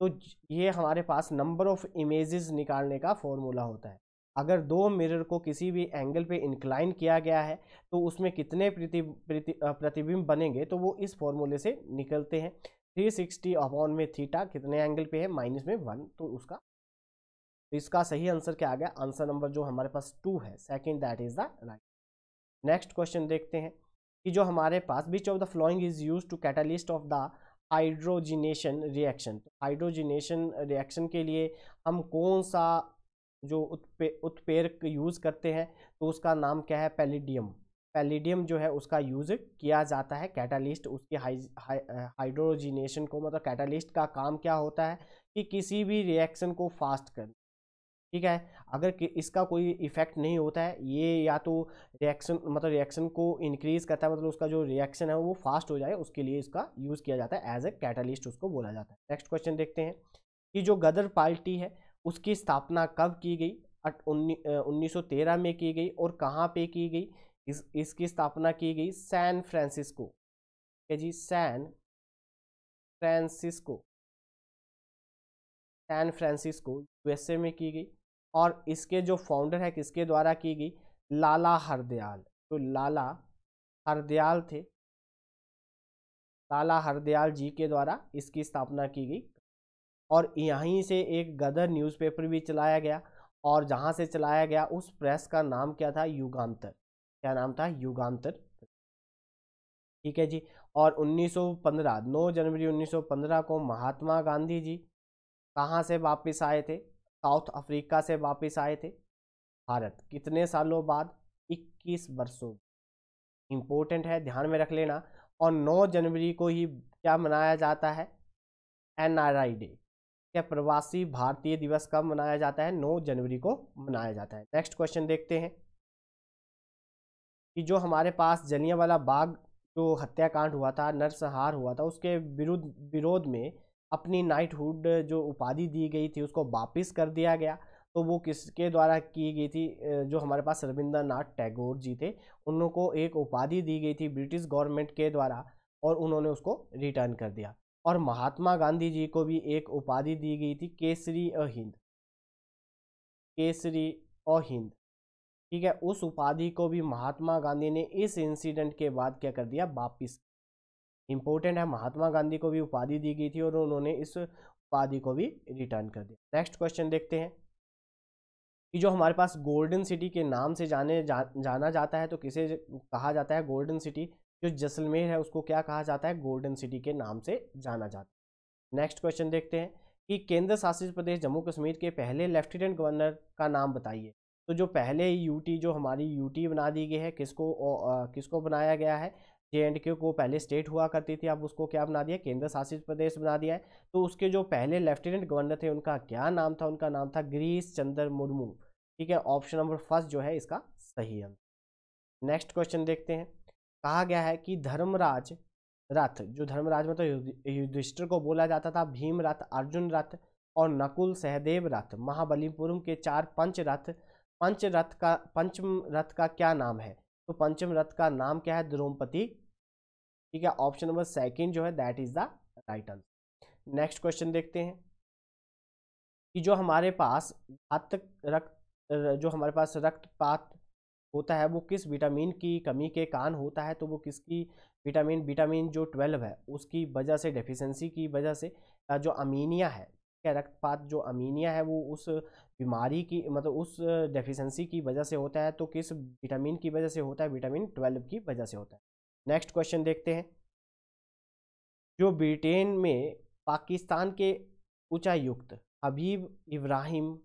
तो ये हमारे पास नंबर ऑफ इमेजेस निकालने का फॉर्मूला होता है अगर दो मिरर को किसी भी एंगल पे इंक्लाइन किया गया है तो उसमें कितने प्रति, प्रतिबिंब बनेंगे तो वो इस फॉर्मूले से निकलते हैं 360 सिक्सटी अपॉन में थीटा कितने एंगल पे है माइनस में वन तो उसका तो इसका सही आंसर क्या आ गया आंसर नंबर जो हमारे पास टू है second that is the right next question देखते हैं कि जो हमारे पास which of the following is use to catalyst of the hydrogenation reaction तो हाइड्रोजिनेशन रिएक्शन के लिए हम कौन सा जो उत्पे उत्पेर यूज़ करते हैं तो उसका नाम क्या है पैलीडियम पैलीडियम जो है उसका यूज़ किया जाता है कैटालिस्ट उसकी हाइड्रोजिनेशन को मतलब कैटालिस्ट का काम क्या होता है कि किसी भी रिएक्शन को फास्ट कर ठीक है अगर इसका कोई इफेक्ट नहीं होता है ये या तो रिएक्शन मतलब रिएक्शन को इंक्रीज करता है मतलब उसका जो रिएक्शन है वो फास्ट हो जाए उसके लिए इसका यूज़ किया जाता है एज ए कैटलिस्ट उसको बोला जाता है नेक्स्ट क्वेश्चन देखते हैं कि जो गदर पार्टी है उसकी स्थापना कब की गई उन्नीस सौ तेरह में की गई और कहाँ पे की गई इस इसकी स्थापना की गई सैन फ्रांसिस्को ठीक है जी San Francisco San Francisco USA में की गई और इसके जो फाउंडर है किसके द्वारा की गई लाला हरदयाल तो लाला हरदयाल थे लाला हरदयाल जी के द्वारा इसकी स्थापना की गई और यहीं से एक गदर न्यूज़पेपर भी चलाया गया और जहां से चलाया गया उस प्रेस का नाम क्या था युगांतर क्या नाम था युगांतर ठीक है जी और 1915 9 जनवरी 1915 को महात्मा गांधी जी कहां से वापस आए थे साउथ अफ्रीका से वापस आए थे भारत कितने सालों बाद 21 वर्षों इम्पोर्टेंट है ध्यान में रख लेना और 9 जनवरी को ही क्या मनाया जाता है एन आर आई डे क्या प्रवासी भारतीय दिवस कब मनाया जाता है 9 जनवरी को मनाया जाता है नेक्स्ट क्वेश्चन देखते हैं कि जो हमारे पास जलियावाला बाग जो हत्याकांड हुआ था नरसंहार हुआ था उसके विरुद्ध विरोध में अपनी नाइटहुड जो उपाधि दी गई थी उसको वापस कर दिया गया तो वो किसके द्वारा की गई थी जो हमारे पास रविंद्रनाथ टैगोर जी थे उनको एक उपाधि दी गई थी ब्रिटिश गवर्नमेंट के द्वारा और उन्होंने उसको रिटर्न कर दिया और महात्मा गांधी जी को भी एक उपाधि दी गई थी केसरी अ हिंद केसरी अ हिंद ठीक है उस उपाधि को भी महात्मा गांधी ने इस इंसिडेंट के बाद क्या कर दिया वापिस इंपॉर्टेंट है महात्मा गांधी को भी उपाधि दी गई थी और उन्होंने इस उपाधि को भी रिटर्न कर दिया नेक्स्ट क्वेश्चन देखते हैं कि जो हमारे पास गोल्डन सिटी के नाम से जाने जा, जाना जाता है तो किसे कहा जाता है गोल्डन सिटी जो जैसलमेर है उसको क्या कहा जाता है गोल्डन सिटी के नाम से जाना जाता है नेक्स्ट क्वेश्चन देखते हैं कि केंद्र शासित प्रदेश जम्मू कश्मीर के पहले लेफ्टिनेंट गवर्नर का नाम बताइए तो जो पहले यूटी जो हमारी यूटी बना दी गई है किसको आ, किसको बनाया गया है जे एंड क्यू को पहले स्टेट हुआ करती थी अब उसको क्या बना दिया केंद्र शासित प्रदेश बना दिया है तो उसके जो पहले लेफ्टिनेंट गवर्नर थे उनका क्या नाम था उनका नाम था गिरीश चंद्र मुर्मू ठीक है ऑप्शन नंबर फर्स्ट जो है इसका सही आंसर नेक्स्ट क्वेश्चन देखते हैं कहा गया है कि धर्मराज रथ जो धर्मराज मतलब तो युधिष्ठिर को बोला जाता था भीम रथ अर्जुन रथ और नकुल सहदेव रथ महाबलीपुरम के चार पंच रथ पंच रथ का पंचम रथ का क्या नाम है तो पंचम रथ का नाम क्या है द्रौपदी ठीक है ऑप्शन नंबर सेकेंड जो है that is the right answer next question देखते हैं कि जो हमारे पास घात रक्त जो हमारे पास रक्तपात होता है वो किस विटामिन की कमी के कारण होता है तो वो किसकी विटामिन विटामिन जो ट्वेल्व है उसकी वजह से डेफिशेंसी की वजह से जो अमीनिया है क्या रक्तपात जो अमीनिया है वो उस बीमारी की मतलब उस डेफिशेंसी की वजह से होता है तो किस विटामिन की वजह से होता है विटामिन ट्वेल्व की वजह से होता है नेक्स्ट क्वेश्चन देखते हैं जो ब्रिटेन में पाकिस्तान के उच्चायुक्त हबीब इब्राहिम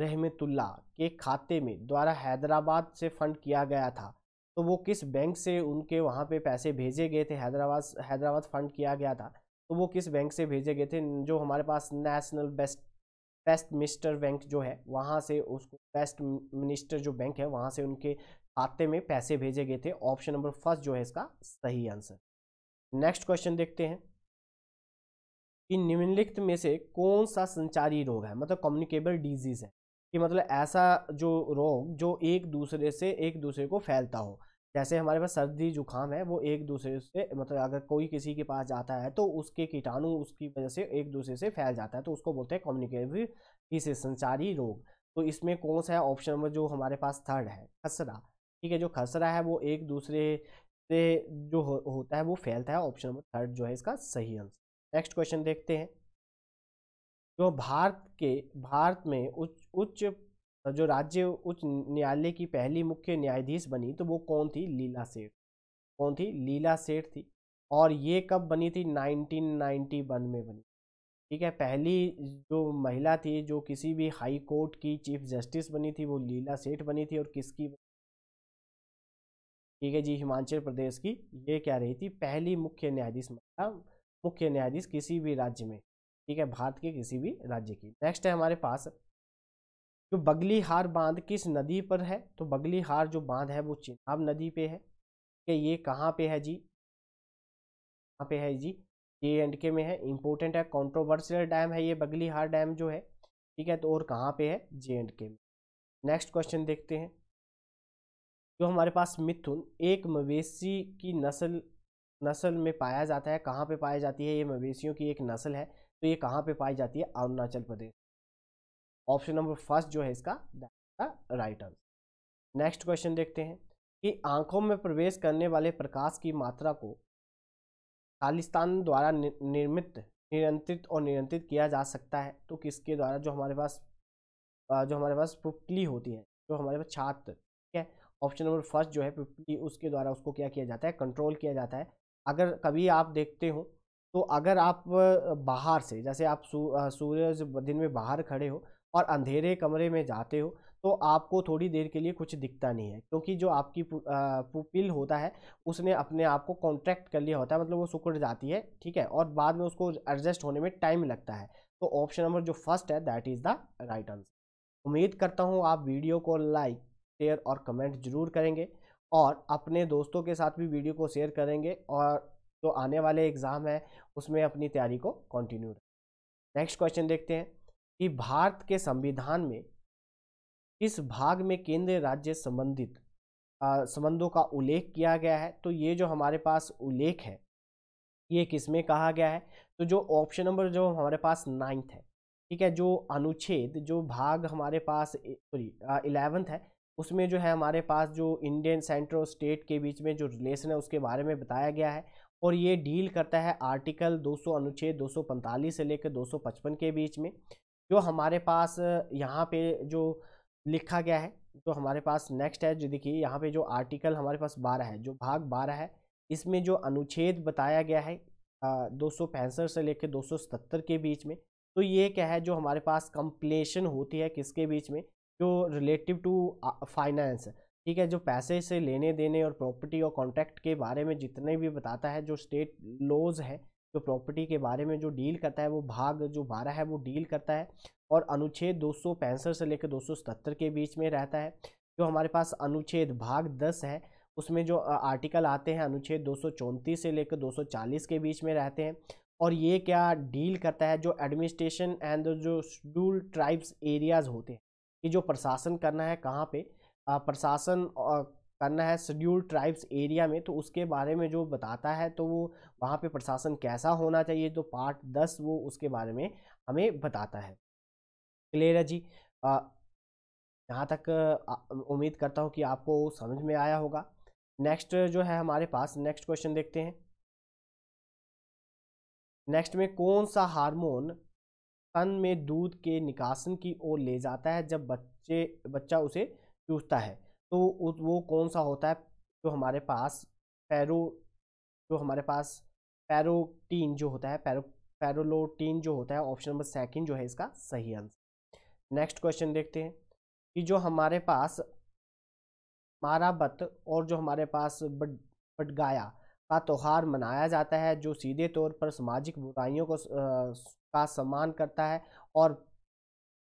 रहमतुल्ला के खाते में द्वारा हैदराबाद से फंड किया गया था तो वो किस बैंक से उनके वहाँ पे पैसे भेजे गए थे हैदराबाद हैदराबाद फंड किया गया था तो वो किस बैंक से भेजे गए थे जो हमारे पास national best best minister bank जो है वहाँ से उसको बेस्ट मिनिस्टर जो बैंक है वहाँ से उनके खाते में पैसे भेजे गए थे ऑप्शन नंबर फर्स्ट जो है इसका सही आंसर नेक्स्ट क्वेश्चन देखते हैं कि निम्नलिखित में से कौन सा संचारी रोग है मतलब कम्युनिकेबल डिजीज है कि मतलब ऐसा जो रोग जो एक दूसरे से एक दूसरे को फैलता हो जैसे हमारे पास सर्दी जुकाम है वो एक दूसरे से मतलब अगर कोई किसी के पास जाता है तो उसके कीटाणु उसकी वजह से एक दूसरे से फैल जाता है तो उसको बोलते हैं कम्युनिकेबल डिजीज संचारी रोग तो इसमें कौन सा है ऑप्शन नंबर जो हमारे पास थर्ड है खसरा ठीक है जो खसरा है वो एक दूसरे से जो हो, होता है वो फैलता है ऑप्शन नंबर थर्ड जो है इसका सही आंसर नेक्स्ट क्वेश्चन देखते हैं जो भारत के भारत में उच्च उच्च जो राज्य उच्च न्यायालय की पहली मुख्य न्यायाधीश बनी तो वो कौन थी लीला सेठ कौन थी लीला सेठ थी और ये कब बनी थी 1991 में बनी ठीक है पहली जो महिला थी जो किसी भी हाई कोर्ट की चीफ जस्टिस बनी थी वो लीला सेठ बनी थी और किसकी ठीक है जी हिमाचल प्रदेश की ये क्या रही थी पहली मुख्य न्यायाधीश महिला मुख्य न्यायाधीश किसी भी राज्य में ठीक है भारत के किसी भी राज्य की नेक्स्ट है हमारे पास तो बगलीहार बांध किस नदी पर है तो बगलीहार जो बांध है वो चिनाब नदी पे है कि ये कहाँ पे है जी कहाँ पे है जी ए एंड के में है इंपॉर्टेंट है कॉन्ट्रोवर्शियल डैम है ये बगलीहार डैम जो है ठीक है तो और कहाँ पे है जे एंड के में नेक्स्ट क्वेश्चन देखते हैं तो हमारे पास मिथुन एक मवेशी की नस्ल नस्ल में पाया जाता है कहाँ पे पाई जाती है ये मवेशियों की एक नस्ल है तो ये कहाँ पे पाई जाती है Arunachal Pradesh option number first जो है इसका राइट आंसर नेक्स्ट क्वेश्चन देखते हैं कि आंखों में प्रवेश करने वाले प्रकाश की मात्रा को खालिस्तान द्वारा नि, निर्मित नियंत्रित और नियंत्रित किया जा सकता है तो किसके द्वारा जो हमारे पास जो हमारे पास पुपली होती है जो हमारे पास छात्र ठीक है ऑप्शन नंबर फर्स्ट जो है फिफ्टी उसके द्वारा उसको क्या किया जाता है कंट्रोल किया जाता है अगर कभी आप देखते हो तो अगर आप बाहर से जैसे आप सूरज दिन में बाहर खड़े हो और अंधेरे कमरे में जाते हो तो आपको थोड़ी देर के लिए कुछ दिखता नहीं है क्योंकि जो आपकी पुपिल होता है उसने अपने आप को कॉन्ट्रैक्ट कर लिया होता है मतलब वो सुकड़ जाती है ठीक है और बाद में उसको एडजस्ट होने में टाइम लगता है तो ऑप्शन नंबर जो फर्स्ट है that is the right answer उम्मीद करता हूँ आप वीडियो को लाइक शेयर और कमेंट जरूर करेंगे और अपने दोस्तों के साथ भी वीडियो को शेयर करेंगे और जो तो आने वाले एग्ज़ाम है उसमें अपनी तैयारी को कंटिन्यू रखें नेक्स्ट क्वेश्चन देखते हैं कि भारत के संविधान में किस भाग में केंद्र राज्य संबंधित संबंधों का उल्लेख किया गया है तो ये जो हमारे पास उल्लेख है ये किस में कहा गया है तो जो ऑप्शन नंबर जो हमारे पास नाइन्थ है ठीक है जो अनुच्छेद जो भाग हमारे पास सॉरी इलेवेंथ है उसमें जो है हमारे पास जो इंडियन सेंटर और स्टेट के बीच में जो रिलेशन है उसके बारे में बताया गया है और ये डील करता है आर्टिकल 200 अनुच्छेद 245 से लेकर 255 के बीच में जो हमारे पास यहाँ पे जो लिखा गया है जो हमारे पास नेक्स्ट है जो देखिए यहाँ पे जो आर्टिकल हमारे पास बारह है जो भाग बारह है इसमें जो अनुच्छेद बताया गया है दो से लेकर दो के बीच में तो ये क्या है जो हमारे पास कंप्लेशन होती है किसके बीच में जो रिलेटिव टू फाइनेंस ठीक है जो पैसे से लेने देने और प्रॉपर्टी और कॉन्ट्रैक्ट के बारे में जितने भी बताता है जो स्टेट लॉज है जो प्रॉपर्टी के बारे में जो डील करता है वो भाग जो बारह है वो डील करता है और अनुच्छेद दो से लेकर दो के बीच में रहता है जो हमारे पास अनुच्छेद भाग दस है उसमें जो आर्टिकल आते हैं अनुच्छेद दो से लेकर 240 के बीच में रहते हैं और ये क्या डील करता है जो एडमिनिस्ट्रेशन एंड जो शेड्यूल ट्राइब्स एरियाज होते हैं कि जो प्रशासन करना है कहाँ पे प्रशासन करना है शेड्यूल ट्राइब्स एरिया में तो उसके बारे में जो बताता है तो वो वहाँ पे प्रशासन कैसा होना चाहिए तो पार्ट दस वो उसके बारे में हमें बताता है क्लियर है जी यहाँ तक उम्मीद करता हूँ कि आपको समझ में आया होगा नेक्स्ट जो है हमारे पास नेक्स्ट क्वेश्चन देखते हैं नेक्स्ट में कौन सा हार्मोन स्तन में दूध के निकासन की ओर ले जाता है जब बच्चे बच्चा उसे चूसता है तो वो कौन सा होता है जो हमारे पास पैरो जो हमारे पास पैरोटीन जो होता है पैरो पैरोलोटीन जो होता है ऑप्शन नंबर सेकंड जो है इसका सही आंसर नेक्स्ट क्वेश्चन देखते हैं कि जो हमारे पास माराबत और जो हमारे पास बड बटगाया का त्यौहार मनाया जाता है जो सीधे तौर पर सामाजिक बुराइयों को का सम्मान करता है और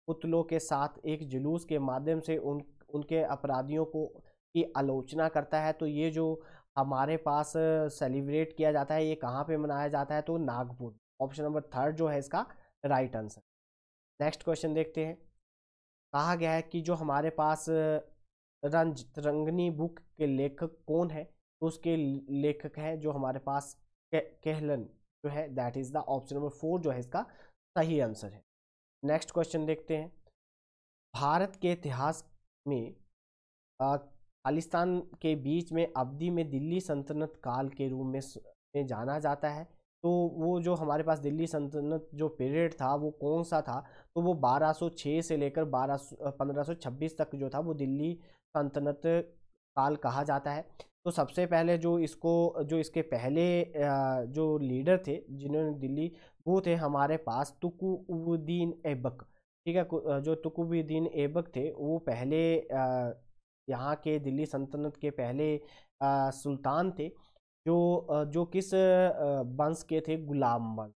पुतलों के साथ एक जुलूस के माध्यम से उन उनके अपराधियों को की आलोचना करता है तो ये जो हमारे पास सेलिब्रेट किया जाता है ये कहाँ पे मनाया जाता है तो नागपुर ऑप्शन नंबर थर्ड जो है इसका राइट आंसर नेक्स्ट क्वेश्चन देखते हैं कहा गया है कि जो हमारे पास रंज तिरंगनी बुक के लेखक कौन है तो उसके लेखक हैं जो हमारे पास के, कहलन जो है that is the option number four जो है इसका सही आंसर है नेक्स्ट क्वेश्चन देखते हैं भारत के इतिहास में खालिस्तान के बीच में अवधि में दिल्ली सल्तनत काल के रूप में, में जाना जाता है तो वो जो हमारे पास दिल्ली सल्तनत जो पीरियड था वो कौन सा था तो वो 1206 से लेकर 12 1526 तक जो था वो दिल्ली सल्तनत काल कहा जाता है तो सबसे पहले जो इसको जो इसके पहले जो लीडर थे जिन्होंने दिल्ली वो थे हमारे पास तुकुबुद्दीन ऐबक ठीक है जो तुकुबुद्दीन ऐबक थे वो पहले यहाँ के दिल्ली सल्तनत के पहले सुल्तान थे जो जो किस वंश के थे गुलाम वंश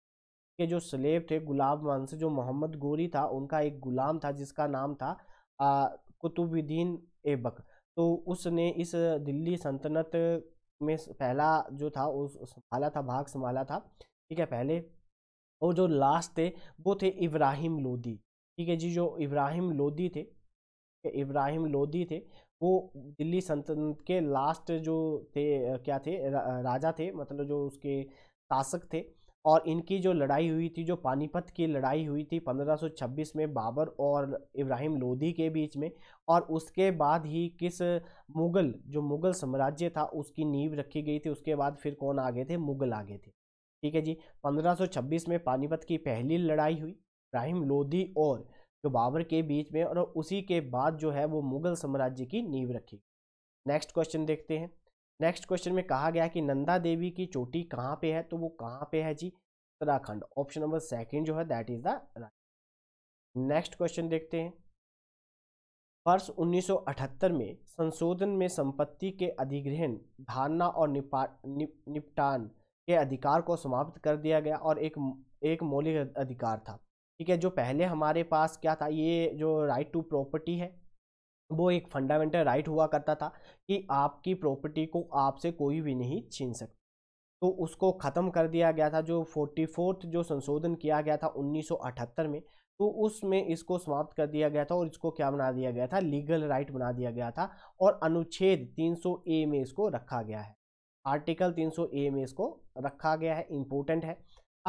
के जो स्लेब थे गुलाम वंश जो मोहम्मद गोरी था उनका एक गुलाम था जिसका नाम था कुतुबुद्दीन ऐबक तो उसने इस दिल्ली सल्तनत में पहला जो था उस संभाला था भाग संभाला था ठीक है पहले और जो लास्ट थे वो थे इब्राहिम लोदी ठीक है जी जो इब्राहिम लोदी थे इब्राहिम लोदी थे वो दिल्ली सल्तनत के लास्ट जो थे क्या थे रा, राजा थे मतलब जो उसके शासक थे और इनकी जो लड़ाई हुई थी जो पानीपत की लड़ाई हुई थी 1526 में बाबर और इब्राहिम लोधी के बीच में और उसके बाद ही किस मुग़ल जो मुग़ल साम्राज्य था उसकी नींव रखी गई थी उसके बाद फिर कौन आ गए थे मुग़ल आ गए थे ठीक है जी 1526 में पानीपत की पहली लड़ाई हुई इब्राहिम लोधी और जो बाबर के बीच में और उसी के बाद जो है वो मुग़ल साम्राज्य की नींव रखी नेक्स्ट क्वेश्चन देखते हैं नेक्स्ट क्वेश्चन में कहा गया कि नंदा देवी की चोटी कहाँ पे है तो वो कहाँ पे है जी उत्तराखंड ऑप्शन नंबर सेकंड जो है that is the right next question देखते हैं वर्ष 1978 में संशोधन में संपत्ति के अधिग्रहण धारणा और निपा नि, निपटान के अधिकार को समाप्त कर दिया गया और एक एक मौलिक अधिकार था ठीक है जो पहले हमारे पास क्या था ये जो राइट टू प्रॉपर्टी है वो एक फंडामेंटल राइट हुआ करता था कि आपकी प्रॉपर्टी को आपसे कोई भी नहीं छीन सकता तो उसको ख़त्म कर दिया गया था जो फोर्टी फोर्थ जो संशोधन किया गया था 1978 में तो उसमें इसको समाप्त कर दिया गया था और इसको क्या बना दिया गया था लीगल राइट बना दिया गया था और अनुच्छेद 300 ए में इसको रखा गया है आर्टिकल 300 ए में इसको रखा गया है इम्पोर्टेंट है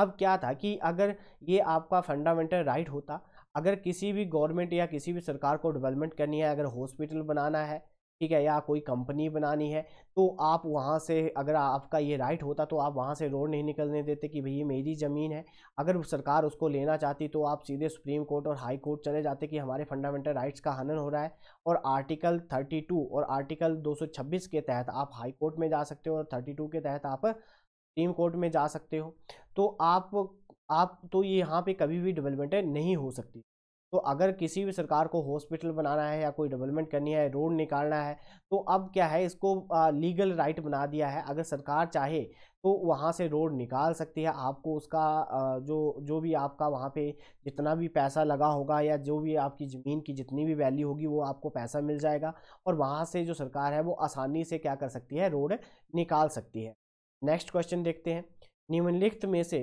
अब क्या था कि अगर ये आपका फंडामेंटल राइट होता अगर किसी भी गवर्नमेंट या किसी भी सरकार को डेवलपमेंट करनी है अगर हॉस्पिटल बनाना है ठीक है या कोई कंपनी बनानी है तो आप वहाँ से अगर आपका ये राइट होता तो आप वहाँ से रोड नहीं निकलने देते कि भाई ये मेरी ज़मीन है अगर सरकार उसको लेना चाहती तो आप सीधे सुप्रीम कोर्ट और हाई कोर्ट चले जाते कि हमारे फंडामेंटल राइट्स का हनन हो रहा है और आर्टिकल 32 और आर्टिकल 226 के तहत आप हाई कोर्ट में जा सकते हो और थर्टी के तहत आप सुप्रीम कोर्ट में जा सकते हो तो आप आप तो ये यहाँ पर कभी भी डेवलपमेंट नहीं हो सकती तो अगर किसी भी सरकार को हॉस्पिटल बनाना है या कोई डेवलपमेंट करनी है रोड निकालना है तो अब क्या है इसको आ, लीगल राइट बना दिया है अगर सरकार चाहे तो वहाँ से रोड निकाल सकती है आपको उसका आ, जो जो भी आपका वहाँ पे जितना भी पैसा लगा होगा या जो भी आपकी ज़मीन की जितनी भी वैल्यू होगी वो आपको पैसा मिल जाएगा और वहाँ से जो सरकार है वो आसानी से क्या कर सकती है रोड निकाल सकती है नेक्स्ट क्वेश्चन देखते हैं निम्नलिखित में से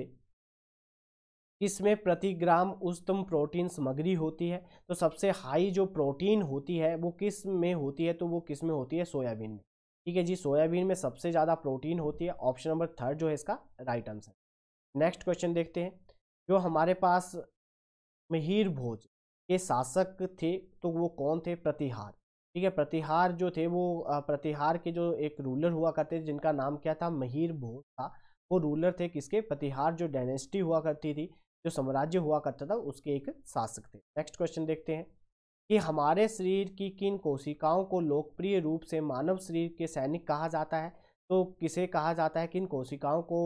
इसमें प्रति ग्राम उच्चतम प्रोटीन सामग्री होती है तो सबसे हाई जो प्रोटीन होती है वो किस में होती है तो वो किस में होती है सोयाबीन में ठीक है जी सोयाबीन में सबसे ज़्यादा प्रोटीन होती है ऑप्शन नंबर थर्ड जो है इसका राइट आंसर नेक्स्ट क्वेश्चन देखते हैं जो हमारे पास मिहिर भोज के शासक थे तो वो कौन थे प्रतिहार ठीक है प्रतिहार जो थे वो प्रतिहार के जो एक रूलर हुआ करते थे जिनका नाम क्या था मिहिर भोज था वो रूलर थे किसके प्रतिहार जो डायनेस्टी हुआ करती थी जो साम्राज्य हुआ करता था उसके एक शासक थे नेक्स्ट क्वेश्चन देखते हैं कि हमारे शरीर की किन कोशिकाओं को लोकप्रिय रूप से मानव शरीर के सैनिक कहा जाता है तो किसे कहा जाता है किन कोशिकाओं को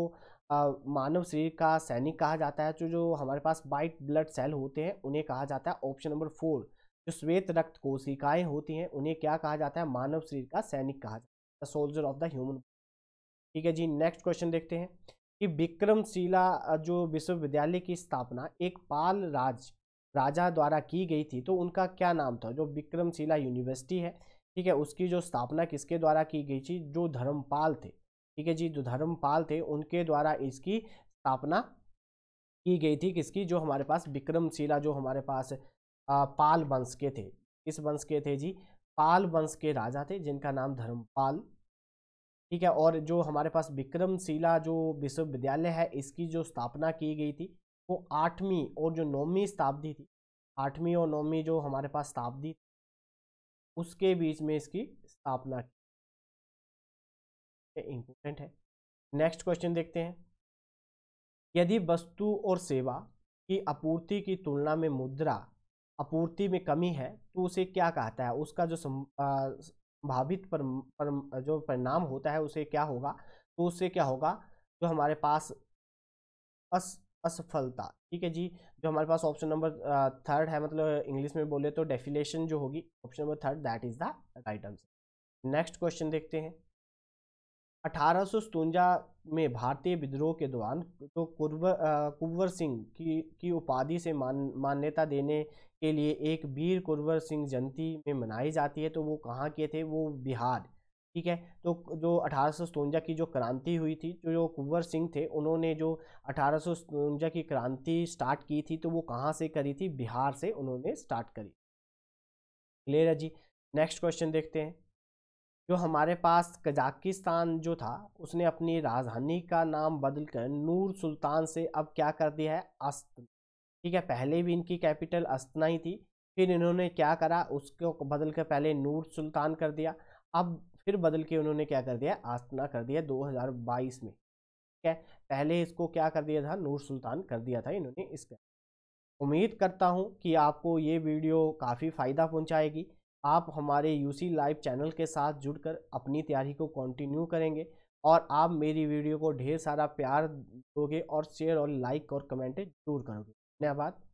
आ, मानव शरीर का सैनिक कहा जाता है जो तो जो हमारे पास वाइट ब्लड सेल होते हैं उन्हें कहा जाता है ऑप्शन नंबर फोर जो श्वेत रक्त कोशिकाएं होती हैं उन्हें क्या कहा जाता है मानव शरीर का सैनिक कहा जाता है सोल्जर ऑफ द ह्यूमन ठीक है जी नेक्स्ट क्वेश्चन देखते हैं कि विक्रमशिला जो विश्वविद्यालय की स्थापना एक पाल राज राजा द्वारा की गई थी तो उनका क्या नाम था जो विक्रमशिला यूनिवर्सिटी है ठीक है उसकी जो स्थापना किसके द्वारा की गई थी जो धर्मपाल थे ठीक है जी जो धर्मपाल थे उनके द्वारा इसकी स्थापना की गई थी किसकी जो हमारे पास विक्रमशिला जो हमारे पास आ, पाल वंश के थे किस वंश के थे जी पाल वंश के राजा थे जिनका नाम धर्मपाल ठीक है और जो हमारे पास विक्रमशिला जो विश्वविद्यालय है इसकी जो स्थापना की गई थी वो आठवीं और जो नौवीं शताब्दी थी आठवीं और नौवीं जो हमारे पास शताब्दी उसके बीच में इसकी स्थापना की इम्पोर्टेंट है नेक्स्ट क्वेश्चन देखते हैं यदि वस्तु और सेवा की आपूर्ति की तुलना में मुद्रा आपूर्ति में कमी है तो उसे क्या कहता है उसका जो संभावित पर, पर जो परिणाम होता है उसे क्या होगा तो उससे क्या होगा जो हमारे पास अस असफलता ठीक है जी जो हमारे पास ऑप्शन नंबर थर्ड है मतलब इंग्लिश में बोले तो डेफिलेशन जो होगी option number third that is the right answer next question देखते हैं अठारह में भारतीय विद्रोह के दौरान जो तो कुरव कुंवर सिंह की की उपाधि से मान मान्यता देने के लिए एक वीर कुरवर सिंह जयंती में मनाई जाती है तो वो कहाँ के थे वो बिहार ठीक है तो जो अठारह की जो क्रांति हुई थी जो जो कुंवर सिंह थे उन्होंने जो अठारह की क्रांति स्टार्ट की थी तो वो कहाँ से करी थी बिहार से उन्होंने स्टार्ट करी क्लियर है जी नेक्स्ट क्वेश्चन देखते हैं जो हमारे पास कजाकिस्तान जो था उसने अपनी राजधानी का नाम बदलकर नूर सुल्तान से अब क्या कर दिया है अस्त ठीक है पहले भी इनकी कैपिटल अस्तना ही थी फिर इन्होंने क्या करा उसको बदल कर पहले नूर सुल्तान कर दिया अब फिर बदल के उन्होंने क्या कर दिया आस्तना कर दिया 2022 में ठीक है पहले इसको क्या कर दिया था नूर सुल्तान कर दिया था इन्होंने इसका उम्मीद करता हूँ कि आपको ये वीडियो काफ़ी फ़ायदा पहुँचाएगी आप हमारे यूसी लाइव चैनल के साथ जुड़कर अपनी तैयारी को कंटिन्यू करेंगे और आप मेरी वीडियो को ढेर सारा प्यार दोगे और शेयर और लाइक और कमेंट जरूर करोगे धन्यवाद